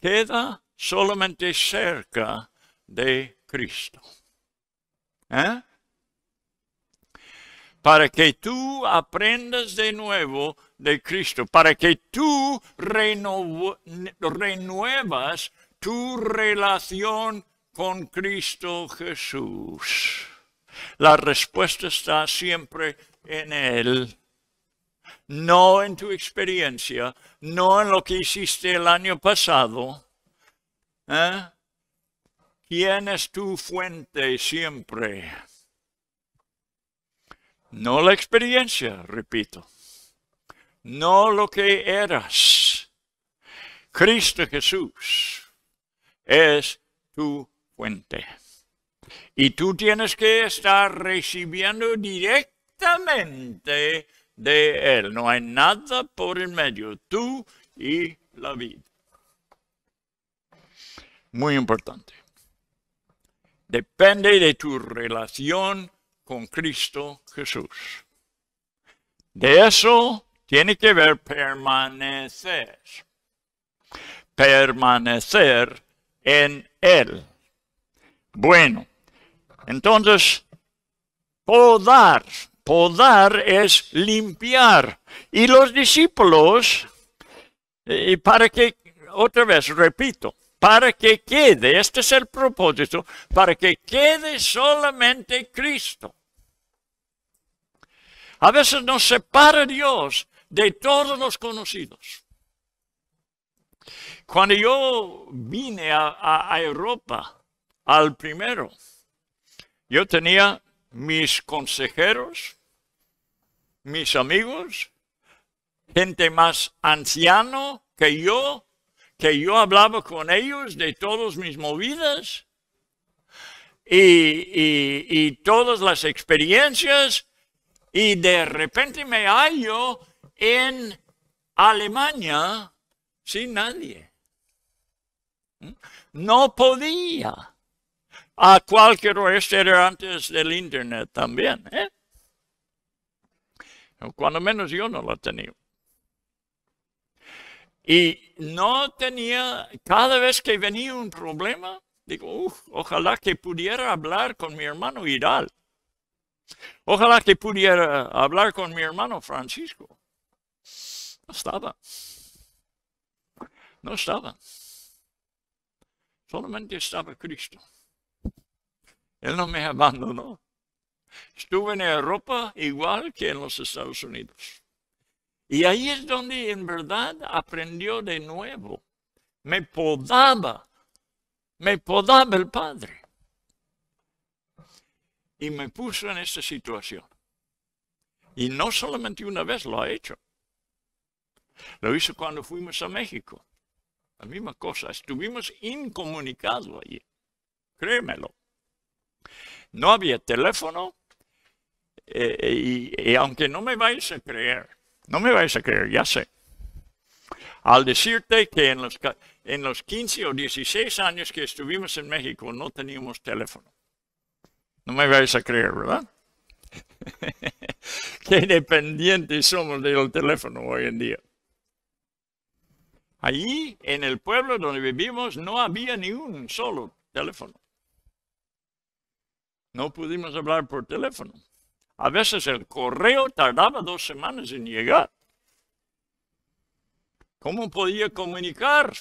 [SPEAKER 4] queda solamente cerca de Cristo. ¿Eh? Para que tú aprendas de nuevo de Cristo, para que tú renuevas tu relación con Cristo Jesús. La respuesta está siempre en Él, no en tu experiencia, no en lo que hiciste el año pasado. ¿eh? ¿Quién es tu fuente siempre? No la experiencia, repito. No lo que eras. Cristo Jesús es tu fuente. Y tú tienes que estar recibiendo directamente de Él. No hay nada por el medio, tú y la vida. Muy importante. Depende de tu relación con Cristo Jesús. De eso tiene que ver permanecer. Permanecer en él. Bueno, entonces, podar, podar es limpiar. Y los discípulos, eh, y para que, otra vez, repito, para que quede, este es el propósito, para que quede solamente Cristo. A veces nos separa Dios de todos los conocidos. Cuando yo vine a, Europa, al primero, yo tenía mis consejeros, mis amigos, gente más anciano que yo, que yo hablaba con ellos de todas mis movidas y, y, todas las experiencias y de repente me hallo en Alemania sin nadie. ¿Mm? No podía. A cualquier antes del internet también. ¿eh? Cuando menos yo no lo tenía. Y no tenía, cada vez que venía un problema, digo, ojalá que pudiera hablar con mi hermano Hidal. Ojalá que pudiera hablar con mi hermano Francisco. No estaba. No estaba. Solamente estaba Cristo. Él no me abandonó. Estuve en Europa igual que en los Estados Unidos. Y ahí es donde en verdad aprendió de nuevo. Me podaba, me podaba el Padre. Y me puso en esta situación. Y no solamente una vez lo ha hecho. Lo hizo cuando fuimos a México. La misma cosa, estuvimos incomunicados allí. Créemelo. No había teléfono eh, y, aunque no me vais a creer, no me vais a creer, ya sé. Al decirte que en los, en los 15 o 16 años que estuvimos en México no teníamos teléfono. No me vais a creer, ¿verdad? Qué dependientes somos del teléfono hoy en día. Allí, en el pueblo donde vivimos, no había ni un solo teléfono. No pudimos hablar por teléfono. A veces el correo tardaba dos semanas en llegar. ¿Cómo podía comunicar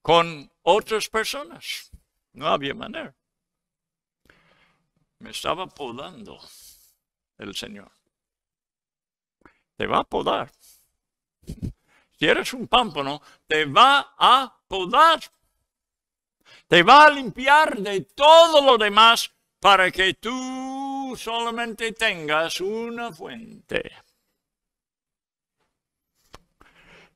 [SPEAKER 4] con otras personas? No había manera. Me estaba podando el Señor. Te va a podar si eres un pámpano, te va a podar. Te va a limpiar de todo lo demás para que tú solamente tengas una fuente.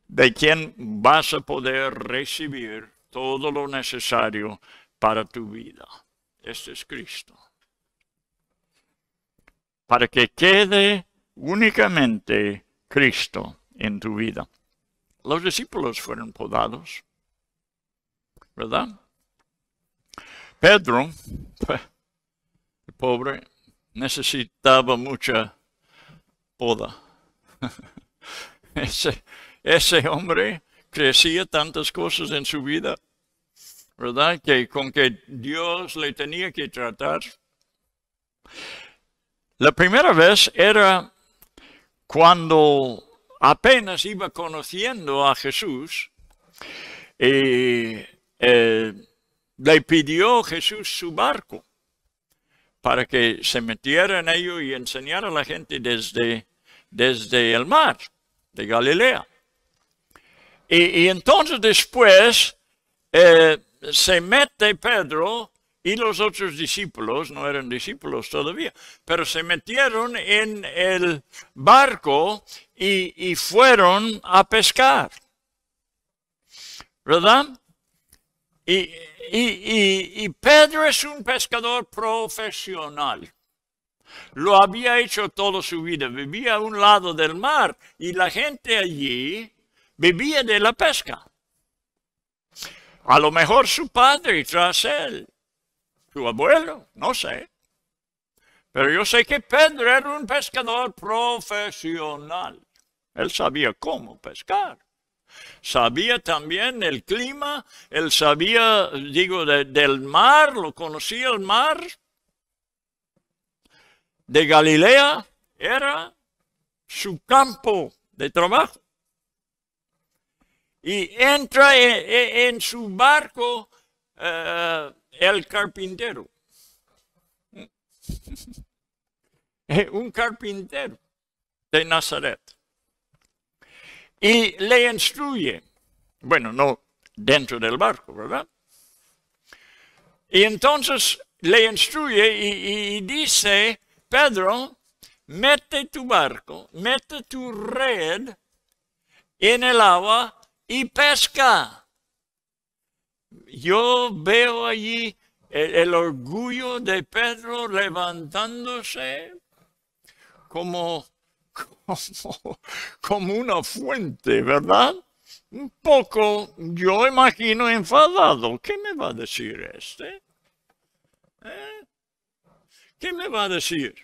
[SPEAKER 4] De quien vas a poder recibir todo lo necesario para tu vida. Este es Cristo. Para que quede únicamente Cristo en tu vida los discípulos fueron podados, ¿verdad? Pedro, el pobre, necesitaba mucha poda. Ese, ese hombre crecía tantas cosas en su vida, ¿verdad? Que con que Dios le tenía que tratar. La primera vez era cuando apenas iba conociendo a Jesús, eh, le pidió Jesús su barco para que se metiera en ello y enseñara a la gente desde, desde el mar de Galilea. Y, entonces después eh, se mete Pedro y los otros discípulos no eran discípulos todavía, pero se metieron en el barco y, fueron a pescar. ¿Verdad? Y, y, Pedro es un pescador profesional. Lo había hecho toda su vida. Vivía a un lado del mar y la gente allí vivía de la pesca. A lo mejor su padre tras él ¿Su abuelo, no sé. Pero yo sé que Pedro era un pescador profesional. Él sabía cómo pescar. Sabía también el clima, él sabía, digo, del mar, lo conocía el mar. De Galilea era su campo de trabajo. Y entra e, e, en, su barco eh, el carpintero. un carpintero de Nazaret. Y le instruye, bueno, no dentro del barco, ¿verdad? Y entonces le instruye y, dice, Pedro, mete tu barco, mete tu red en el agua y pesca. Yo veo allí el, orgullo de Pedro levantándose como, como, una fuente, ¿verdad? un poco, yo imagino, enfadado. ¿Qué me va a decir este? ¿Eh? ¿Qué me va a decir?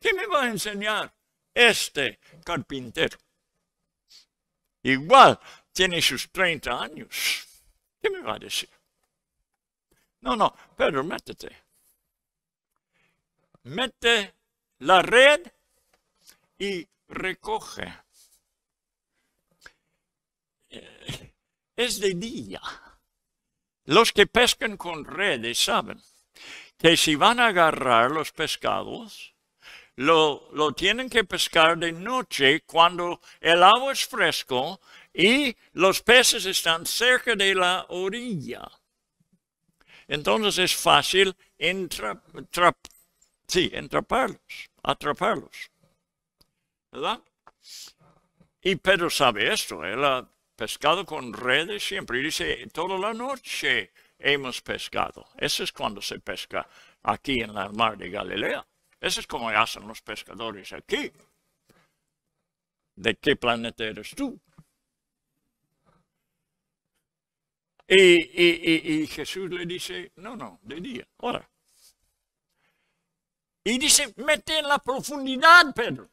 [SPEAKER 4] ¿Qué me va a enseñar este carpintero? Igual tiene sus 30 años. ¿Qué me va a decir? No, no, Pedro, métete. Mete la red y recoge. Eh, es de día. Los que pescan con redes saben que si van a agarrar los pescados, lo, tienen que pescar de noche cuando el agua es fresco y los peces están cerca de la orilla. Entonces es fácil atraparlos, ¿Verdad? Y Pedro sabe esto, él ha pescado con redes siempre. Y dice, toda la noche hemos pescado. Eso es cuando se pesca aquí en el mar de Galilea. Eso es como hacen los pescadores aquí. ¿De qué planeta eres tú? Y, Jesús le dice, no, no, de día, ahora. Y dice, mete en la profundidad, Pedro.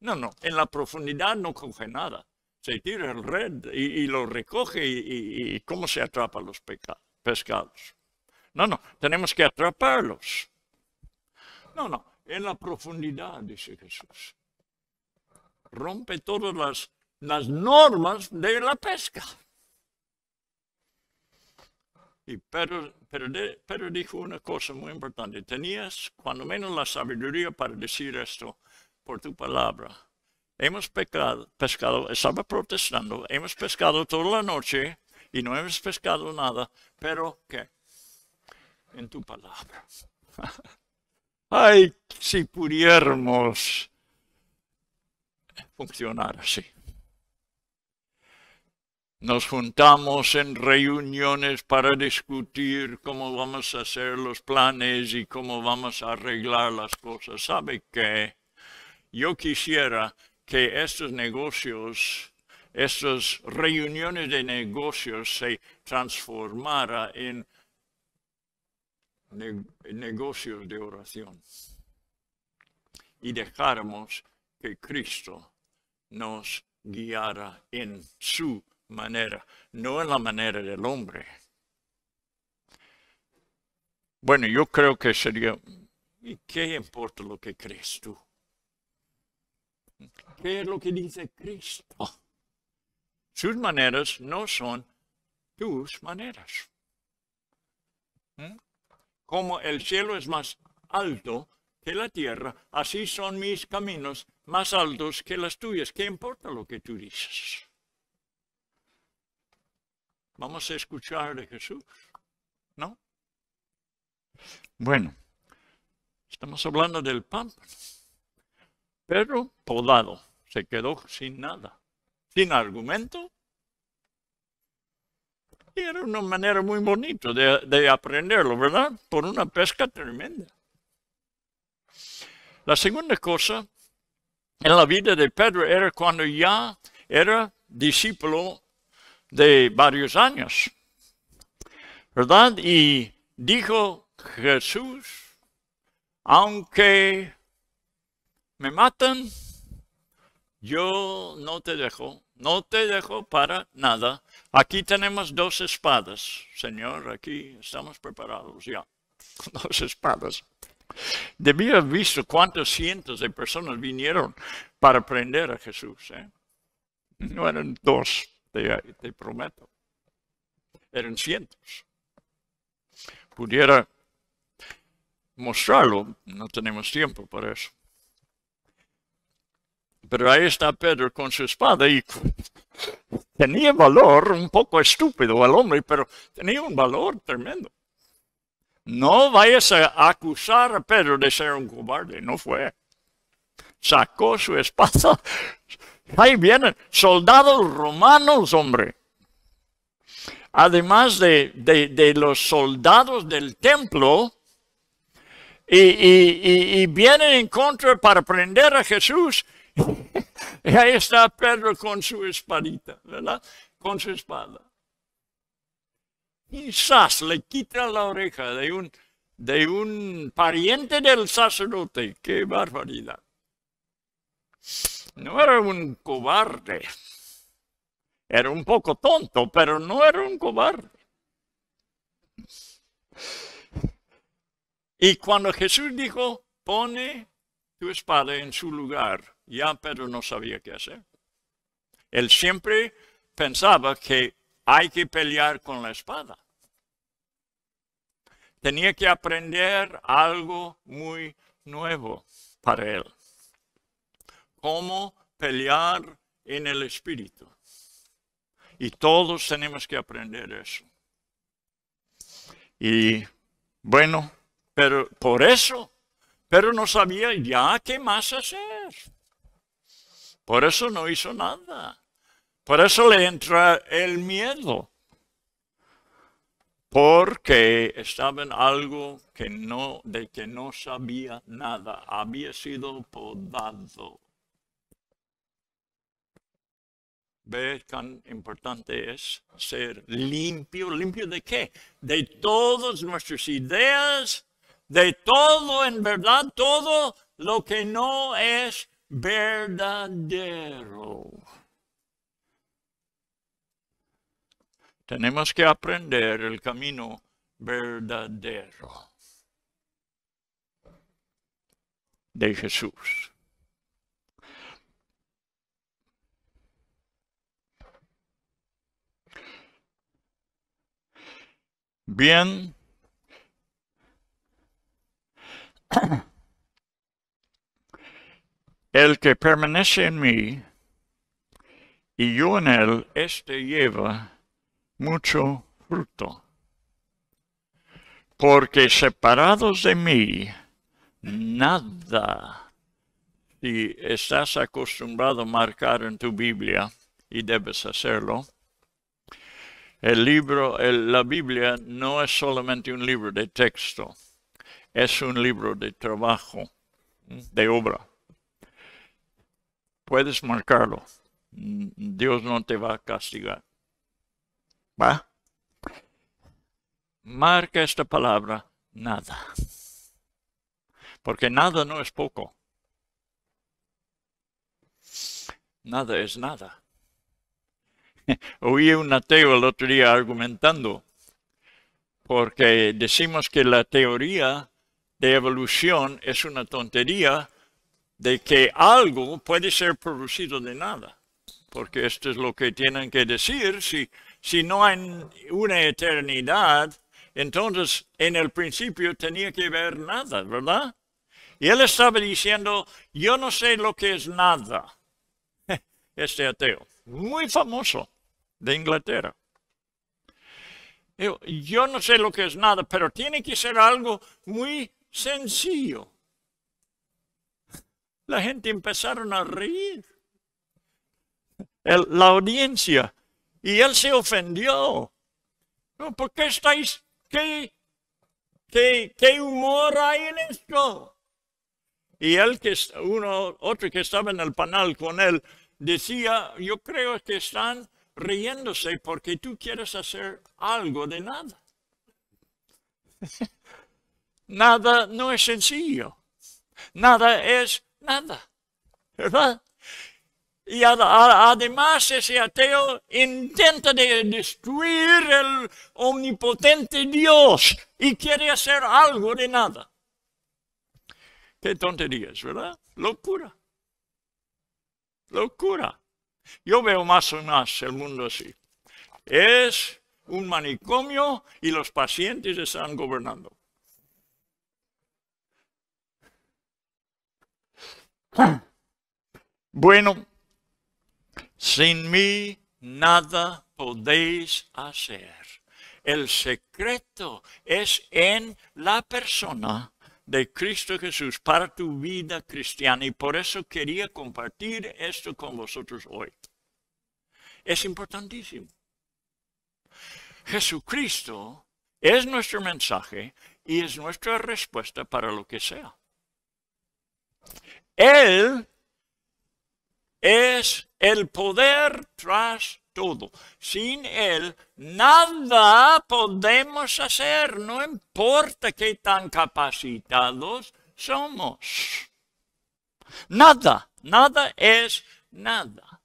[SPEAKER 4] No, no, en la profundidad no coge nada. Se tira el red y, lo recoge y, cómo se atrapa los pescados. No, no, tenemos que atraparlos. No, no, en la profundidad, dice Jesús. Rompe todas las normas de la pesca. Y Pedro, pero dijo una cosa muy importante. Tenías cuando menos la sabiduría para decir esto por tu palabra. Hemos pescado, estaba protestando, hemos pescado toda la noche y no hemos pescado nada, pero ¿qué? En tu palabra. Ay, si pudiéramos funcionar así. Nos juntamos en reuniones para discutir cómo vamos a hacer los planes y cómo vamos a arreglar las cosas. ¿Sabe qué? Yo quisiera que estos negocios, estas reuniones de negocios se transformara en negocios de oración y dejáramos que Cristo nos guiara en su manera, no en la manera del hombre. Bueno, yo creo que sería, ¿y qué importa lo que crees tú? ¿Qué es lo que dice Cristo? Sus maneras no son tus maneras. ¿Mm? Como el cielo es más alto que la tierra, así son mis caminos más altos que las tuyas. ¿Qué importa lo que tú dices? Vamos a escuchar de Jesús, ¿no? Bueno, estamos hablando del pámpano. Pedro, podado, se quedó sin nada, sin argumento. Y era una manera muy bonita de, de aprenderlo, ¿verdad? Por una pesca tremenda. La segunda cosa en la vida de Pedro era cuando ya era discípulo de varios años, ¿verdad? Y dijo Jesús, aunque me matan, yo no te dejo, no te dejo para nada. Aquí tenemos dos espadas, Señor, aquí estamos preparados ya, dos espadas. Debí haber visto cuántos cientos de personas vinieron para prender a Jesús. ¿eh? No eran dos te, prometo. Eran cientos. Pudiera mostrarlo, no tenemos tiempo para eso. Pero ahí está Pedro con su espada y tenía valor, un poco estúpido el hombre, pero tenía un valor tremendo. No vayas a acusar a Pedro de ser un cobarde, no fue. Sacó su espada, Ahí vienen soldados romanos, hombre. Además de, los soldados del templo, y, vienen en contra para prender a Jesús.
[SPEAKER 1] y
[SPEAKER 4] ahí está Pedro con su espadita, ¿verdad? Con su espada. Y le quita la oreja de un, de un pariente del sacerdote. ¡Qué barbaridad! No era un cobarde. Era un poco tonto, pero no era un cobarde. Y cuando Jesús dijo, pone tu espada en su lugar, ya Pedro no sabía qué hacer. Él siempre pensaba que hay que pelear con la espada. Tenía que aprender algo muy nuevo para él cómo pelear en el espíritu. Y todos tenemos que aprender eso. Y bueno, pero por eso, pero no sabía ya qué más hacer. Por eso no hizo nada. Por eso le entra el miedo. Porque estaba en algo que no, de que no sabía nada. Había sido podado. Ve cuán importante es ser limpio. ¿Limpio de qué? De todas nuestras ideas, de todo, en verdad, todo lo que no es verdadero. Tenemos que aprender el camino verdadero de Jesús. Bien. El que permanece en mí y yo en él, este lleva mucho fruto. Porque separados de mí, nada. Si estás acostumbrado a marcar en tu Biblia, y debes hacerlo, el libro, la Biblia no es solamente un libro de texto, es un libro de trabajo, de obra. Puedes marcarlo. Dios no te va a castigar. ¿Va? Marca esta palabra, nada. Porque nada no es poco. Nada es nada. Oí un ateo el otro día argumentando, porque decimos que la teoría de evolución es una tontería de que algo puede ser producido de nada, porque esto es lo que tienen que decir. Si, si no hay una eternidad, entonces en el principio tenía que haber nada, ¿verdad? Y él estaba diciendo, yo no sé lo que es nada, este ateo, muy famoso de Inglaterra. Yo, no sé lo que es nada, pero tiene que ser algo muy sencillo. La gente empezaron a reír. la audiencia. Y él se ofendió. ¿Por qué estáis? ¿Qué, qué, humor hay en esto? Y él, que uno, otro que estaba en el panel con él, decía, yo creo que están riéndose porque tú quieres hacer algo de nada. nada no es sencillo. Nada es nada. ¿Verdad? Y además ese ateo intenta de destruir el omnipotente Dios y quiere hacer algo de nada. Qué tonterías, ¿verdad? Locura. Locura. Yo veo más o más el mundo así. Es un manicomio y los pacientes están gobernando. Bueno, sin mí nada podéis hacer. El secreto es en la persona de Cristo Jesús para tu vida cristiana y por eso quería compartir esto con vosotros hoy. Es importantísimo. Jesucristo es nuestro mensaje y es nuestra respuesta para lo que sea. Él es el poder tras todo. Sin Él nada podemos hacer, no importa qué tan capacitados somos. Nada, nada es nada.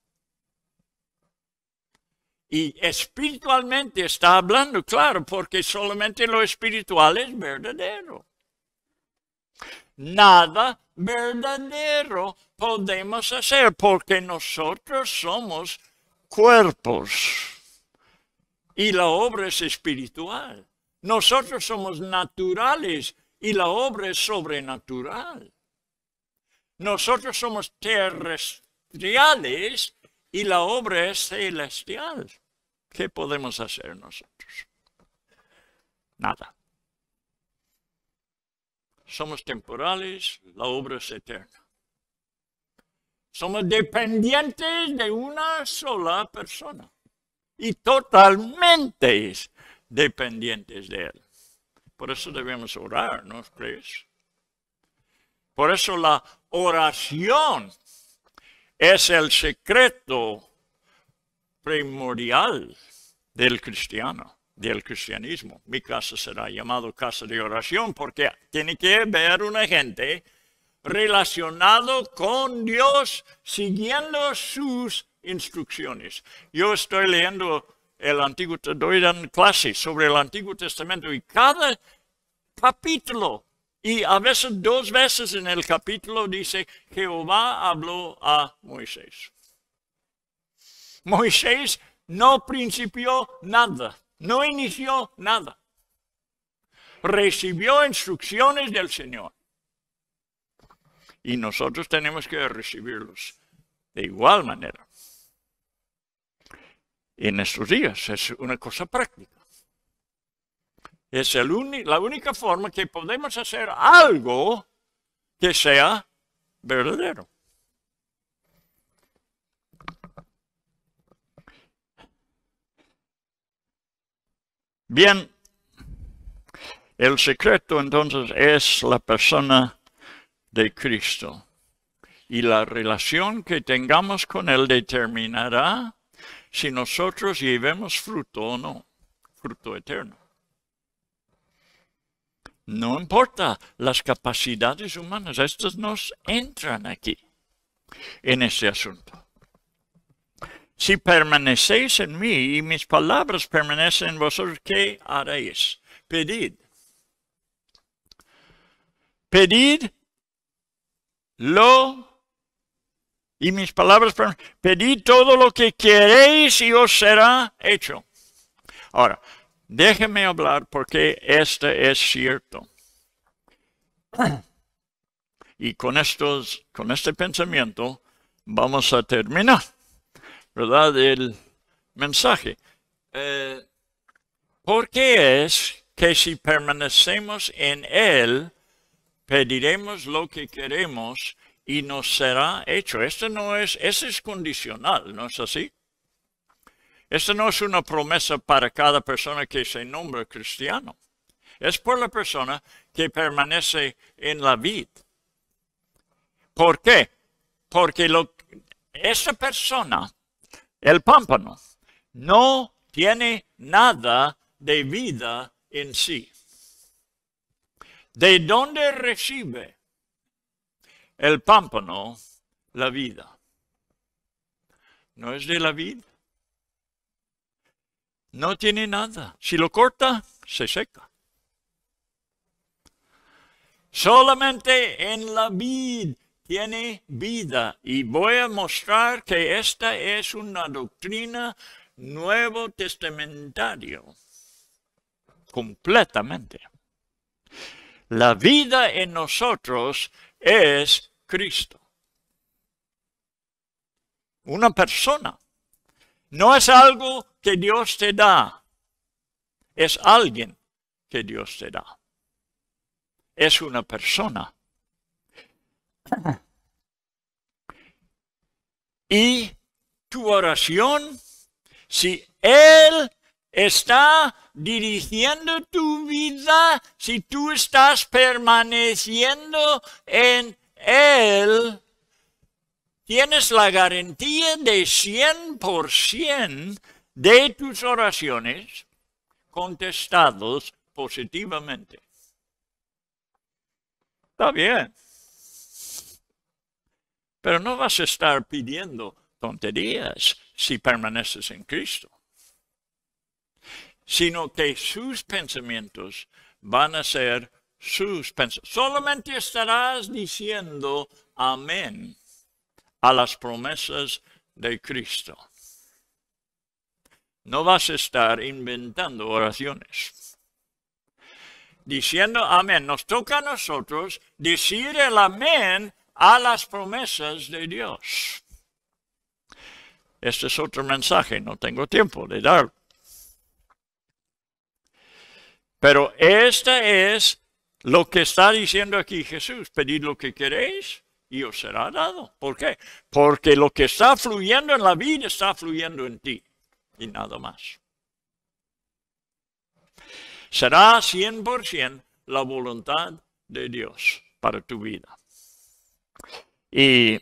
[SPEAKER 4] Y espiritualmente está hablando, claro, porque solamente lo espiritual es verdadero. Nada verdadero podemos hacer porque nosotros somos cuerpos y la obra es espiritual. Nosotros somos naturales y la obra es sobrenatural. Nosotros somos terrestres y la obra es celestial. ¿Qué podemos hacer nosotros? Nada. Somos temporales, la obra es eterna. Somos dependientes de una sola persona y totalmente dependientes de Él. Por eso debemos orar, ¿no crees? Por eso la oración es el secreto primordial del cristiano, del cristianismo. Mi casa será llamado casa de oración porque tiene que ver una gente relacionado con Dios, siguiendo sus instrucciones. Yo estoy leyendo el Antiguo doy clases sobre el Antiguo Testamento y cada capítulo, y a veces dos veces en el capítulo dice, Jehová habló a Moisés. Moisés no principió nada, no inició nada. Recibió instrucciones del Señor y nosotros tenemos que recibirlos de igual manera. En estos días es una cosa práctica. Es la única forma que podemos hacer algo que sea verdadero. Bien, el secreto entonces es la persona de Cristo. Y la relación que tengamos con Él determinará si nosotros llevemos fruto o no, fruto eterno. No importa las capacidades humanas, estas nos entran aquí, en este asunto. Si permanecéis en mí y mis palabras permanecen en vosotros, ¿qué haréis? Pedid. Pedid lo, y mis palabras, pedí todo lo que queréis y os será hecho. Ahora, déjeme hablar porque este es cierto. Y con, estos, con este pensamiento vamos a terminar, ¿verdad? El mensaje. Porque eh, ¿Por qué es que si permanecemos en Él, pediremos lo que queremos y nos será hecho. Esto no es, eso es condicional, ¿no es así? Esto no es una promesa para cada persona que se nombre cristiano. Es por la persona que permanece en la vida. ¿Por qué? Porque lo, esa persona, el pámpano, no tiene nada de vida en sí. ¿De dónde recibe el pámpano la vida? ¿No es de la vid? No tiene nada. Si lo corta, se seca. Solamente en la vid tiene vida. Y voy a mostrar que esta es una doctrina nuevo testamentario. Completamente. La vida en nosotros es Cristo. Una persona. No es algo que Dios te da. Es alguien que Dios te da. Es una persona. Y tu oración, si Él está dirigiendo tu vida si tú estás permaneciendo en Él. Tienes la garantía de 100% de tus oraciones contestados positivamente. Está bien. Pero no vas a estar pidiendo tonterías si permaneces en Cristo sino que sus pensamientos van a ser sus pensamientos. Solamente estarás diciendo amén a las promesas de Cristo. No vas a estar inventando oraciones. Diciendo amén, nos toca a nosotros decir el amén a las promesas de Dios. Este es otro mensaje, no tengo tiempo de dar pero esta es lo que está diciendo aquí Jesús. Pedid lo que queréis y os será dado. ¿Por qué? Porque lo que está fluyendo en la vida está fluyendo en ti y nada más. Será 100% la voluntad de Dios para tu vida. Y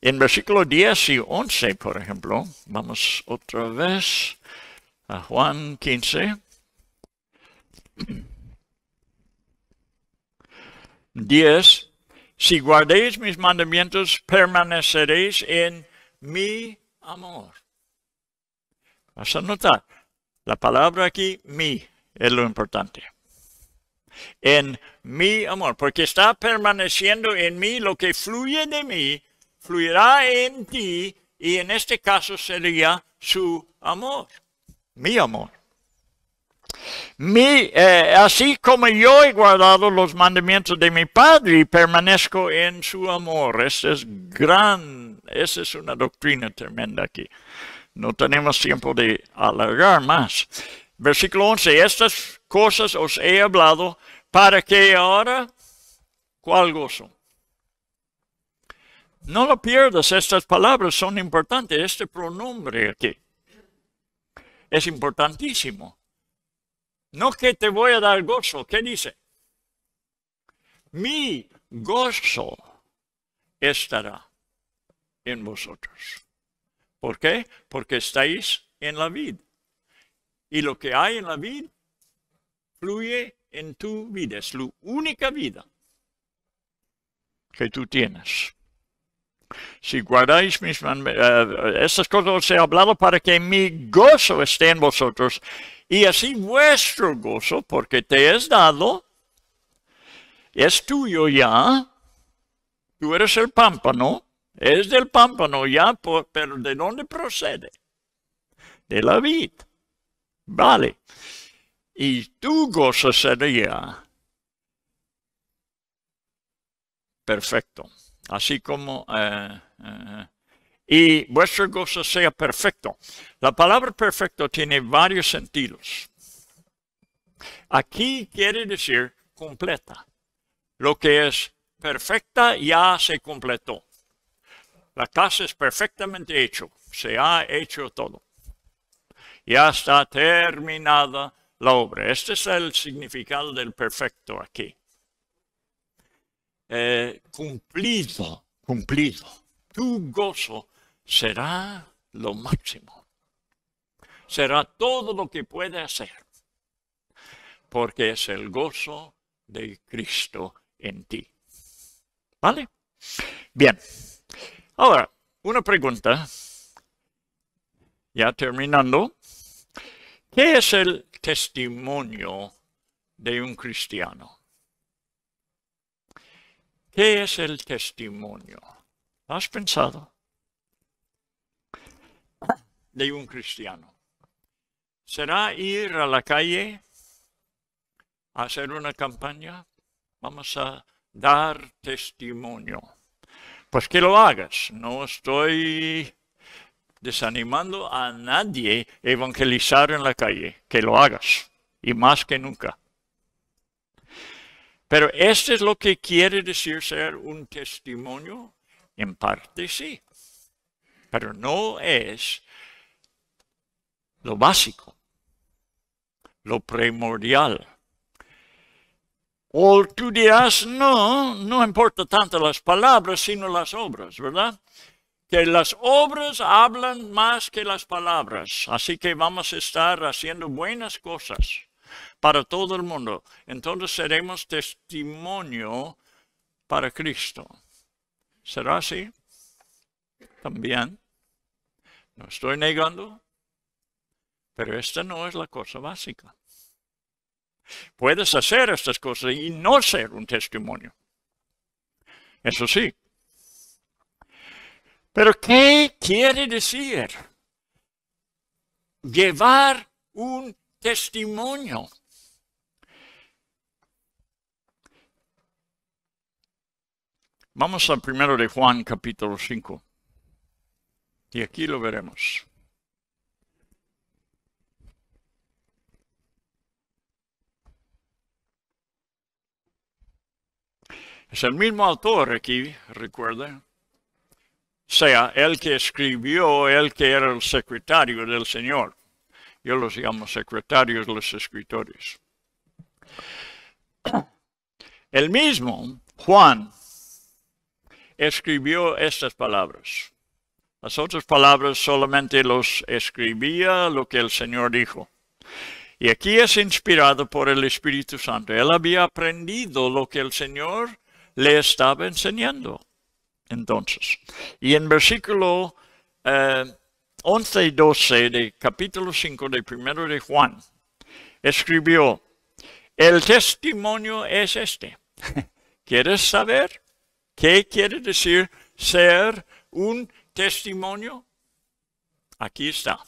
[SPEAKER 4] en versículo 10 y 11, por ejemplo, vamos otra vez a Juan 15. 10. Si guardéis mis mandamientos, permaneceréis en mi amor. Vas a notar, la palabra aquí, mi, es lo importante. En mi amor, porque está permaneciendo en mí, lo que fluye de mí, fluirá en ti, y en este caso sería su amor, mi amor. Eh, así como yo he guardado los mandamientos de mi Padre y permanezco en su amor. Esa es gran, esa es una doctrina tremenda aquí. No tenemos tiempo de alargar más. Versículo 11, estas cosas os he hablado para que ahora, ¿cuál gozo? No lo pierdas, estas palabras son importantes, este pronombre aquí es importantísimo. No que te voy a dar gozo. ¿Qué dice? Mi gozo estará en vosotros. ¿Por qué? Porque estáis en la vida. Y lo que hay en la vida fluye en tu vida. Es la única vida que tú tienes. Si guardáis mis uh, eh, estas cosas os he hablado para que mi gozo esté en vosotros y así vuestro gozo, porque te es dado, es tuyo ya, tú eres el pámpano, es del pámpano ya, pero ¿de dónde procede? De la vida. Vale. Y tu gozo sería perfecto, así como... Eh, eh, y vuestro gozo sea perfecto. La palabra perfecto tiene varios sentidos. Aquí quiere decir completa. Lo que es perfecta ya se completó. La casa es perfectamente hecha. Se ha hecho todo. Ya está terminada la obra. Este es el significado del perfecto aquí. Eh, cumplido, cumplido. Tu gozo será lo máximo. Será todo lo que puede hacer. Porque es el gozo de Cristo en ti. ¿Vale? Bien. Ahora, una pregunta. Ya terminando. ¿Qué es el testimonio de un cristiano? ¿Qué es el testimonio? has pensado? de un cristiano. ¿Será ir a la calle a hacer una campaña? Vamos a dar testimonio. Pues que lo hagas. No estoy desanimando a nadie evangelizar en la calle. Que lo hagas. Y más que nunca. Pero ¿esto es lo que quiere decir ser un testimonio? En parte sí. Pero no es lo básico, lo primordial. O tú dirás, no, no importa tanto las palabras, sino las obras, ¿verdad? Que las obras hablan más que las palabras, así que vamos a estar haciendo buenas cosas para todo el mundo. Entonces seremos testimonio para Cristo. ¿Será así? También. No estoy negando, pero esta no es la cosa básica. Puedes hacer estas cosas y no ser un testimonio. Eso sí. Pero ¿qué quiere decir? Llevar un testimonio. Vamos al primero de Juan capítulo 5. Y aquí lo veremos. Es el mismo autor aquí, recuerda. sea, el que escribió, el que era el secretario del Señor. Yo los llamo secretarios los escritores. El mismo Juan escribió estas palabras. Las otras palabras solamente los escribía lo que el Señor dijo. Y aquí es inspirado por el Espíritu Santo. Él había aprendido lo que el Señor le estaba enseñando. Entonces, y en versículo 11 eh, y 12 de capítulo 5 de primero de Juan, escribió, el testimonio es este. ¿Quieres saber qué quiere decir ser un testimonio? Aquí está.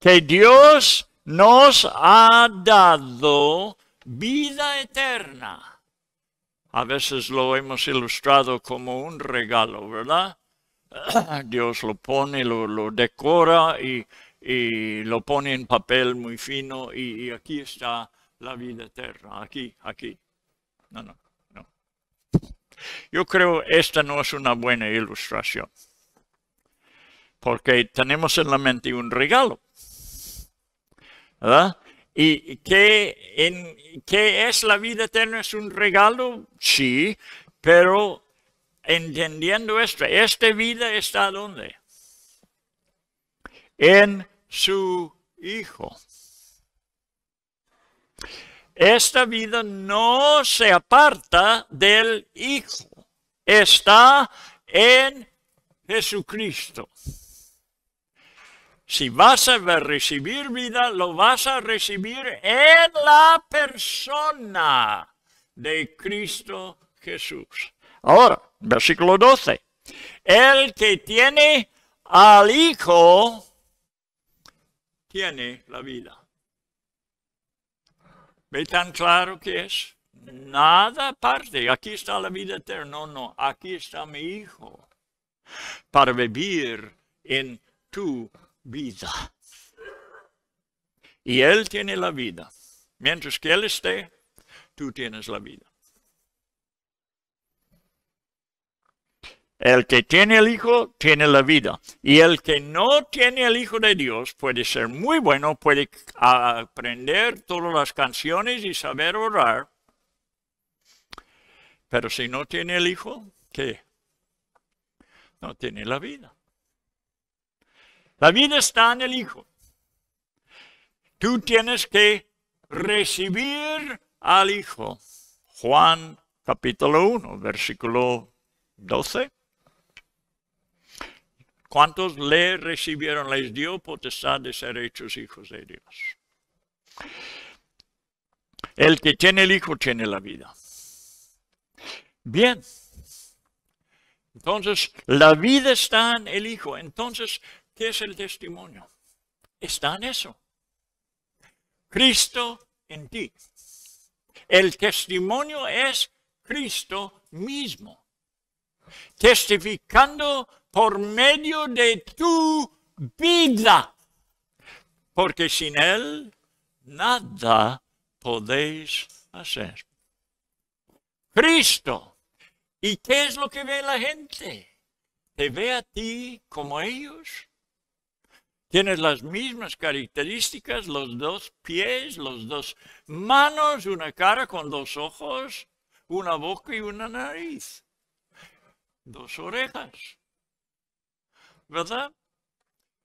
[SPEAKER 4] Que Dios nos ha dado vida eterna a veces lo hemos ilustrado como un regalo, ¿verdad? Dios lo pone, lo, decora y, lo pone en papel muy fino y, aquí está la vida eterna, aquí, aquí. No, no, no. Yo creo esta no es una buena ilustración, porque tenemos en la mente un regalo, ¿verdad? ¿Y qué, es la vida eterna? ¿Es un regalo? Sí, pero entendiendo esto, ¿esta vida está dónde? En su Hijo. Esta vida no se aparta del Hijo, está en Jesucristo. Si vas a recibir vida, lo vas a recibir en la persona de Cristo Jesús. Ahora, versículo 12. El que tiene al Hijo, tiene la vida. ¿Ve tan claro que es? Nada aparte. Aquí está la vida eterna. No, no. Aquí está mi Hijo. Para vivir en tu vida. Y Él tiene la vida. Mientras que Él esté, tú tienes la vida. El que tiene el Hijo tiene la vida. Y el que no tiene el Hijo de Dios puede ser muy bueno, puede aprender todas las canciones y saber orar. Pero si no tiene el Hijo, ¿qué? No tiene la vida. La vida está en el Hijo. Tú tienes que recibir al Hijo. Juan capítulo 1, versículo 12. ¿Cuántos le recibieron? Les dio potestad de ser hechos hijos de Dios. El que tiene el Hijo tiene la vida. Bien. Entonces, la vida está en el Hijo. Entonces, ¿Qué es el testimonio? Está en eso. Cristo en ti. El testimonio es Cristo mismo, testificando por medio de tu vida, porque sin Él nada podéis hacer. Cristo. ¿Y qué es lo que ve la gente? Te ve a ti como ellos Tienes las mismas características, los dos pies, las dos manos, una cara con dos ojos, una boca y una nariz, dos orejas. ¿Verdad?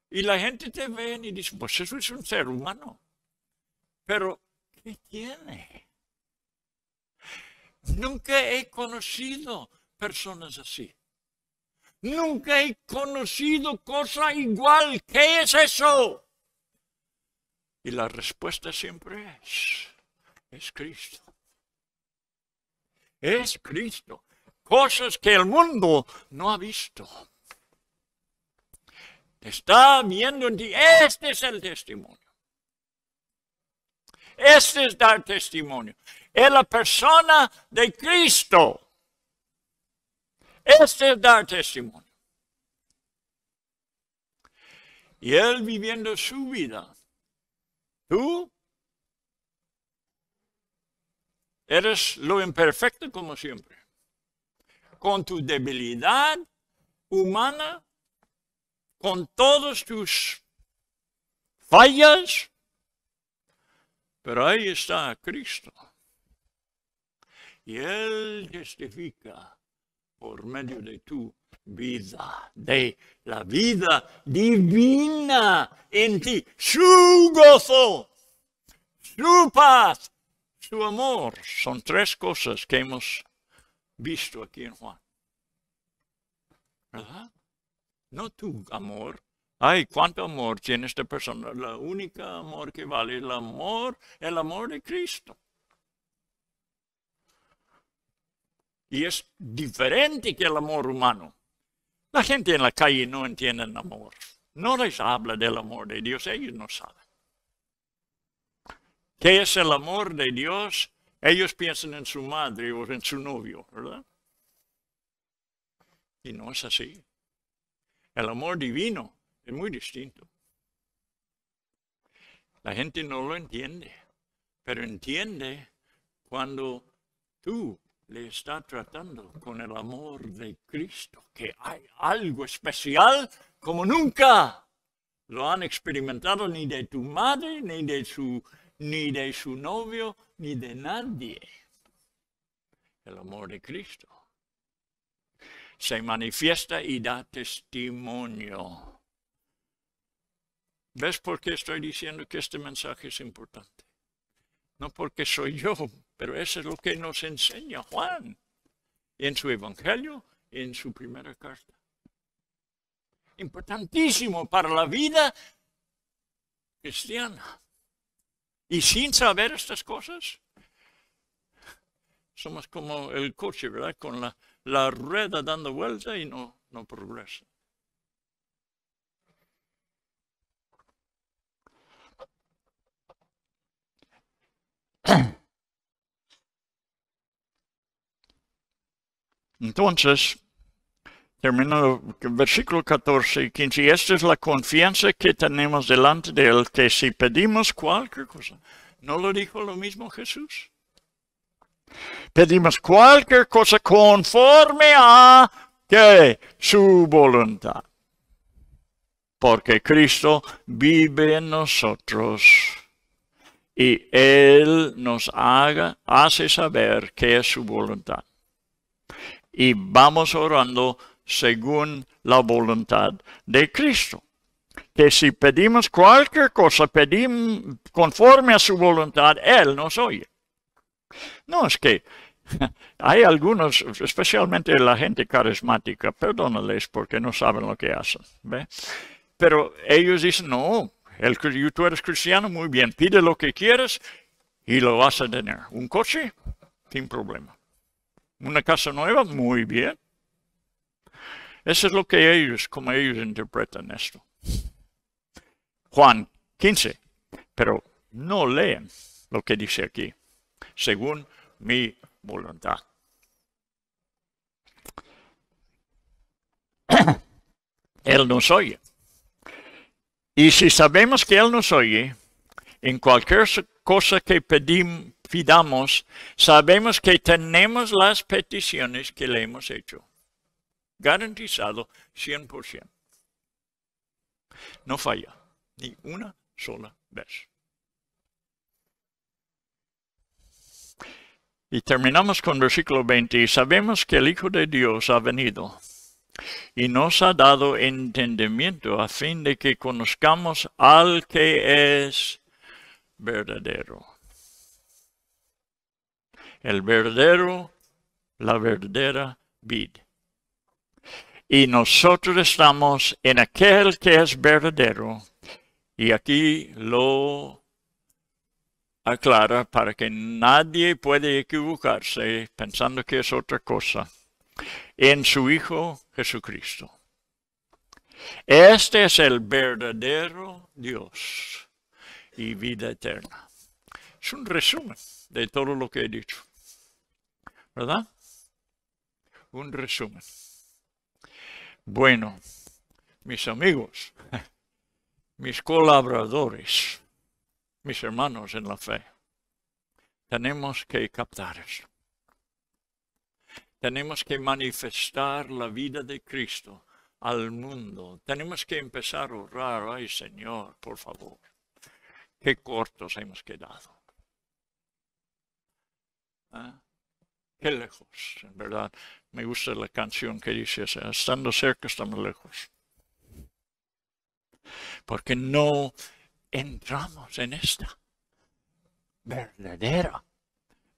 [SPEAKER 4] Y la gente te ve y dice, pues eso es un ser humano. Pero, ¿qué tiene? Nunca he conocido personas así. Nunca he conocido cosa igual. ¿Qué es eso? Y la respuesta siempre es, es Cristo. Es Cristo. Cosas que el mundo no ha visto. Te está viendo en ti. Este es el testimonio. Este es dar testimonio. Es la persona de Cristo. Este es dar testimonio. Y él viviendo su vida. Tú eres lo imperfecto como siempre. Con tu debilidad humana, con todos tus fallas, pero ahí está Cristo. Y Él testifica por medio de tu vida, de la vida divina en ti, su gozo, su paz, su amor. Son tres cosas que hemos visto aquí en Juan. ¿Verdad? No tu amor. Ay, cuánto amor tiene esta persona. La única amor que vale el amor, el amor de Cristo. y es diferente que el amor humano. La gente en la calle no entiende el amor. No les habla del amor de Dios, ellos no saben. ¿Qué es el amor de Dios? Ellos piensan en su madre o en su novio, ¿verdad? Y no es así. El amor divino es muy distinto. La gente no lo entiende, pero entiende cuando tú le está tratando con el amor de Cristo, que hay algo especial como nunca lo han experimentado ni de tu madre, ni de su, ni de su novio, ni de nadie. El amor de Cristo se manifiesta y da testimonio. ¿Ves por qué estoy diciendo que este mensaje es importante? no porque soy yo, pero eso es lo que nos enseña Juan en su Evangelio, en su primera carta. Importantísimo para la vida cristiana. Y sin saber estas cosas, somos como el coche, ¿verdad? Con la, la rueda dando vuelta y no, no progresa. Entonces, termino el versículo 14 y 15. Y esta es la confianza que tenemos delante de Él, que si pedimos cualquier cosa, ¿no lo dijo lo mismo Jesús? Pedimos cualquier cosa conforme a su voluntad. Porque Cristo vive en nosotros y Él nos hace saber que es su voluntad y vamos orando según la voluntad de Cristo. Que si pedimos cualquier cosa, pedimos conforme a su voluntad, Él nos oye. No es que hay algunos, especialmente la gente carismática, perdónales porque no saben lo que hacen. Pero ellos dicen, no, el, tú eres cristiano, muy bien, pide lo que quieres y lo vas a tener. Un coche, sin problema una casa nueva, muy bien. Eso es lo que ellos, como ellos interpretan esto. Juan 15, pero no leen lo que dice aquí, según mi voluntad. Él nos oye. Y si sabemos que Él nos oye, en cualquier cosa que pedimos, Fidamos, sabemos que tenemos las peticiones que le hemos hecho. Garantizado 100%. No falla ni una sola vez. Y terminamos con versículo 20. Y sabemos que el Hijo de Dios ha venido y nos ha dado entendimiento a fin de que conozcamos al que es verdadero el verdadero, la verdadera vida. Y nosotros estamos en aquel que es verdadero. Y aquí lo aclara para que nadie puede equivocarse pensando que es otra cosa. En su Hijo Jesucristo. Este es el verdadero Dios y vida eterna. Es un resumen de todo lo que he dicho. ¿verdad? Un resumen. Bueno, mis amigos, mis colaboradores, mis hermanos en la fe, tenemos que captar eso. Tenemos que manifestar la vida de Cristo al mundo. Tenemos que empezar a orar, ay Señor, por favor. Qué cortos hemos quedado. ¿Ah? qué lejos, en verdad. Me gusta la canción que dice, estando cerca, estamos lejos. Porque no entramos en esta verdadera,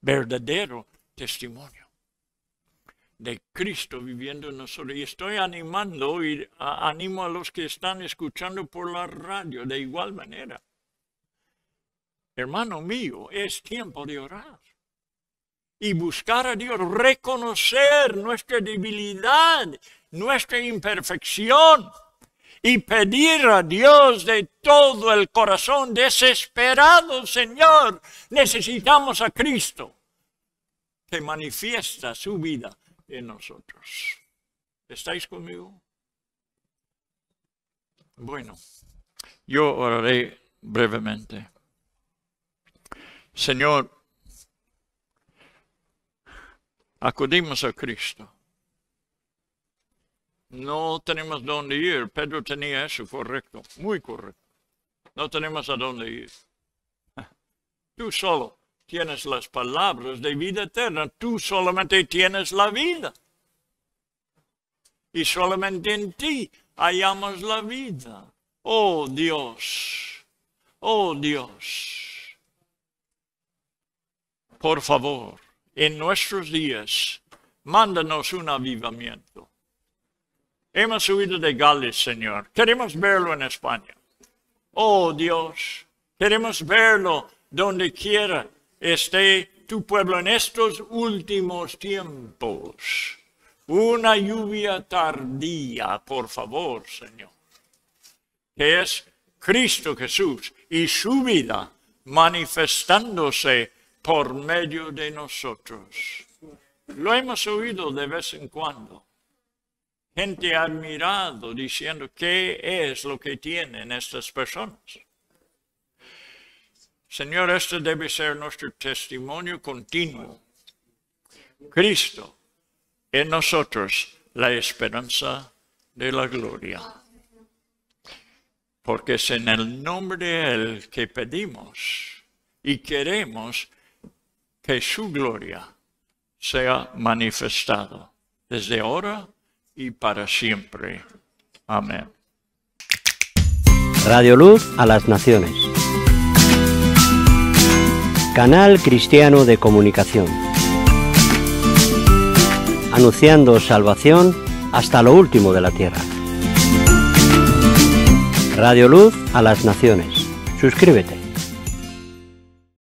[SPEAKER 4] verdadero testimonio de Cristo viviendo en nosotros. Y estoy animando y animo a los que están escuchando por la radio de igual manera. Hermano mío, es tiempo de orar y buscar a Dios, reconocer nuestra debilidad, nuestra imperfección y pedir a Dios de todo el corazón, desesperado Señor, necesitamos a Cristo que manifiesta su vida en nosotros. ¿Estáis conmigo? Bueno, yo oraré brevemente. Señor, Acudimos a Cristo. No tenemos dónde ir. Pedro tenía eso correcto, muy correcto. No tenemos a dónde ir. Tú solo tienes las palabras de vida eterna. Tú solamente tienes la vida. Y solamente en ti hallamos la vida. Oh Dios, oh Dios. Por favor en nuestros días. Mándanos un avivamiento. Hemos huido de Gales, Señor. Queremos verlo en España. Oh Dios, queremos verlo donde quiera esté tu pueblo en estos últimos tiempos. Una lluvia tardía, por favor, Señor. Que es Cristo Jesús y su vida manifestándose por medio de nosotros. Lo hemos oído de vez en cuando. Gente admirado diciendo qué es lo que tienen estas personas. Señor, este debe ser nuestro testimonio continuo. Cristo en nosotros la esperanza de la gloria. Porque es en el nombre de Él que pedimos y queremos que su gloria sea manifestado desde ahora y para siempre. Amén.
[SPEAKER 1] Radio Luz a las Naciones. Canal Cristiano de Comunicación. Anunciando salvación hasta lo último de la tierra. Radio Luz a las Naciones. Suscríbete.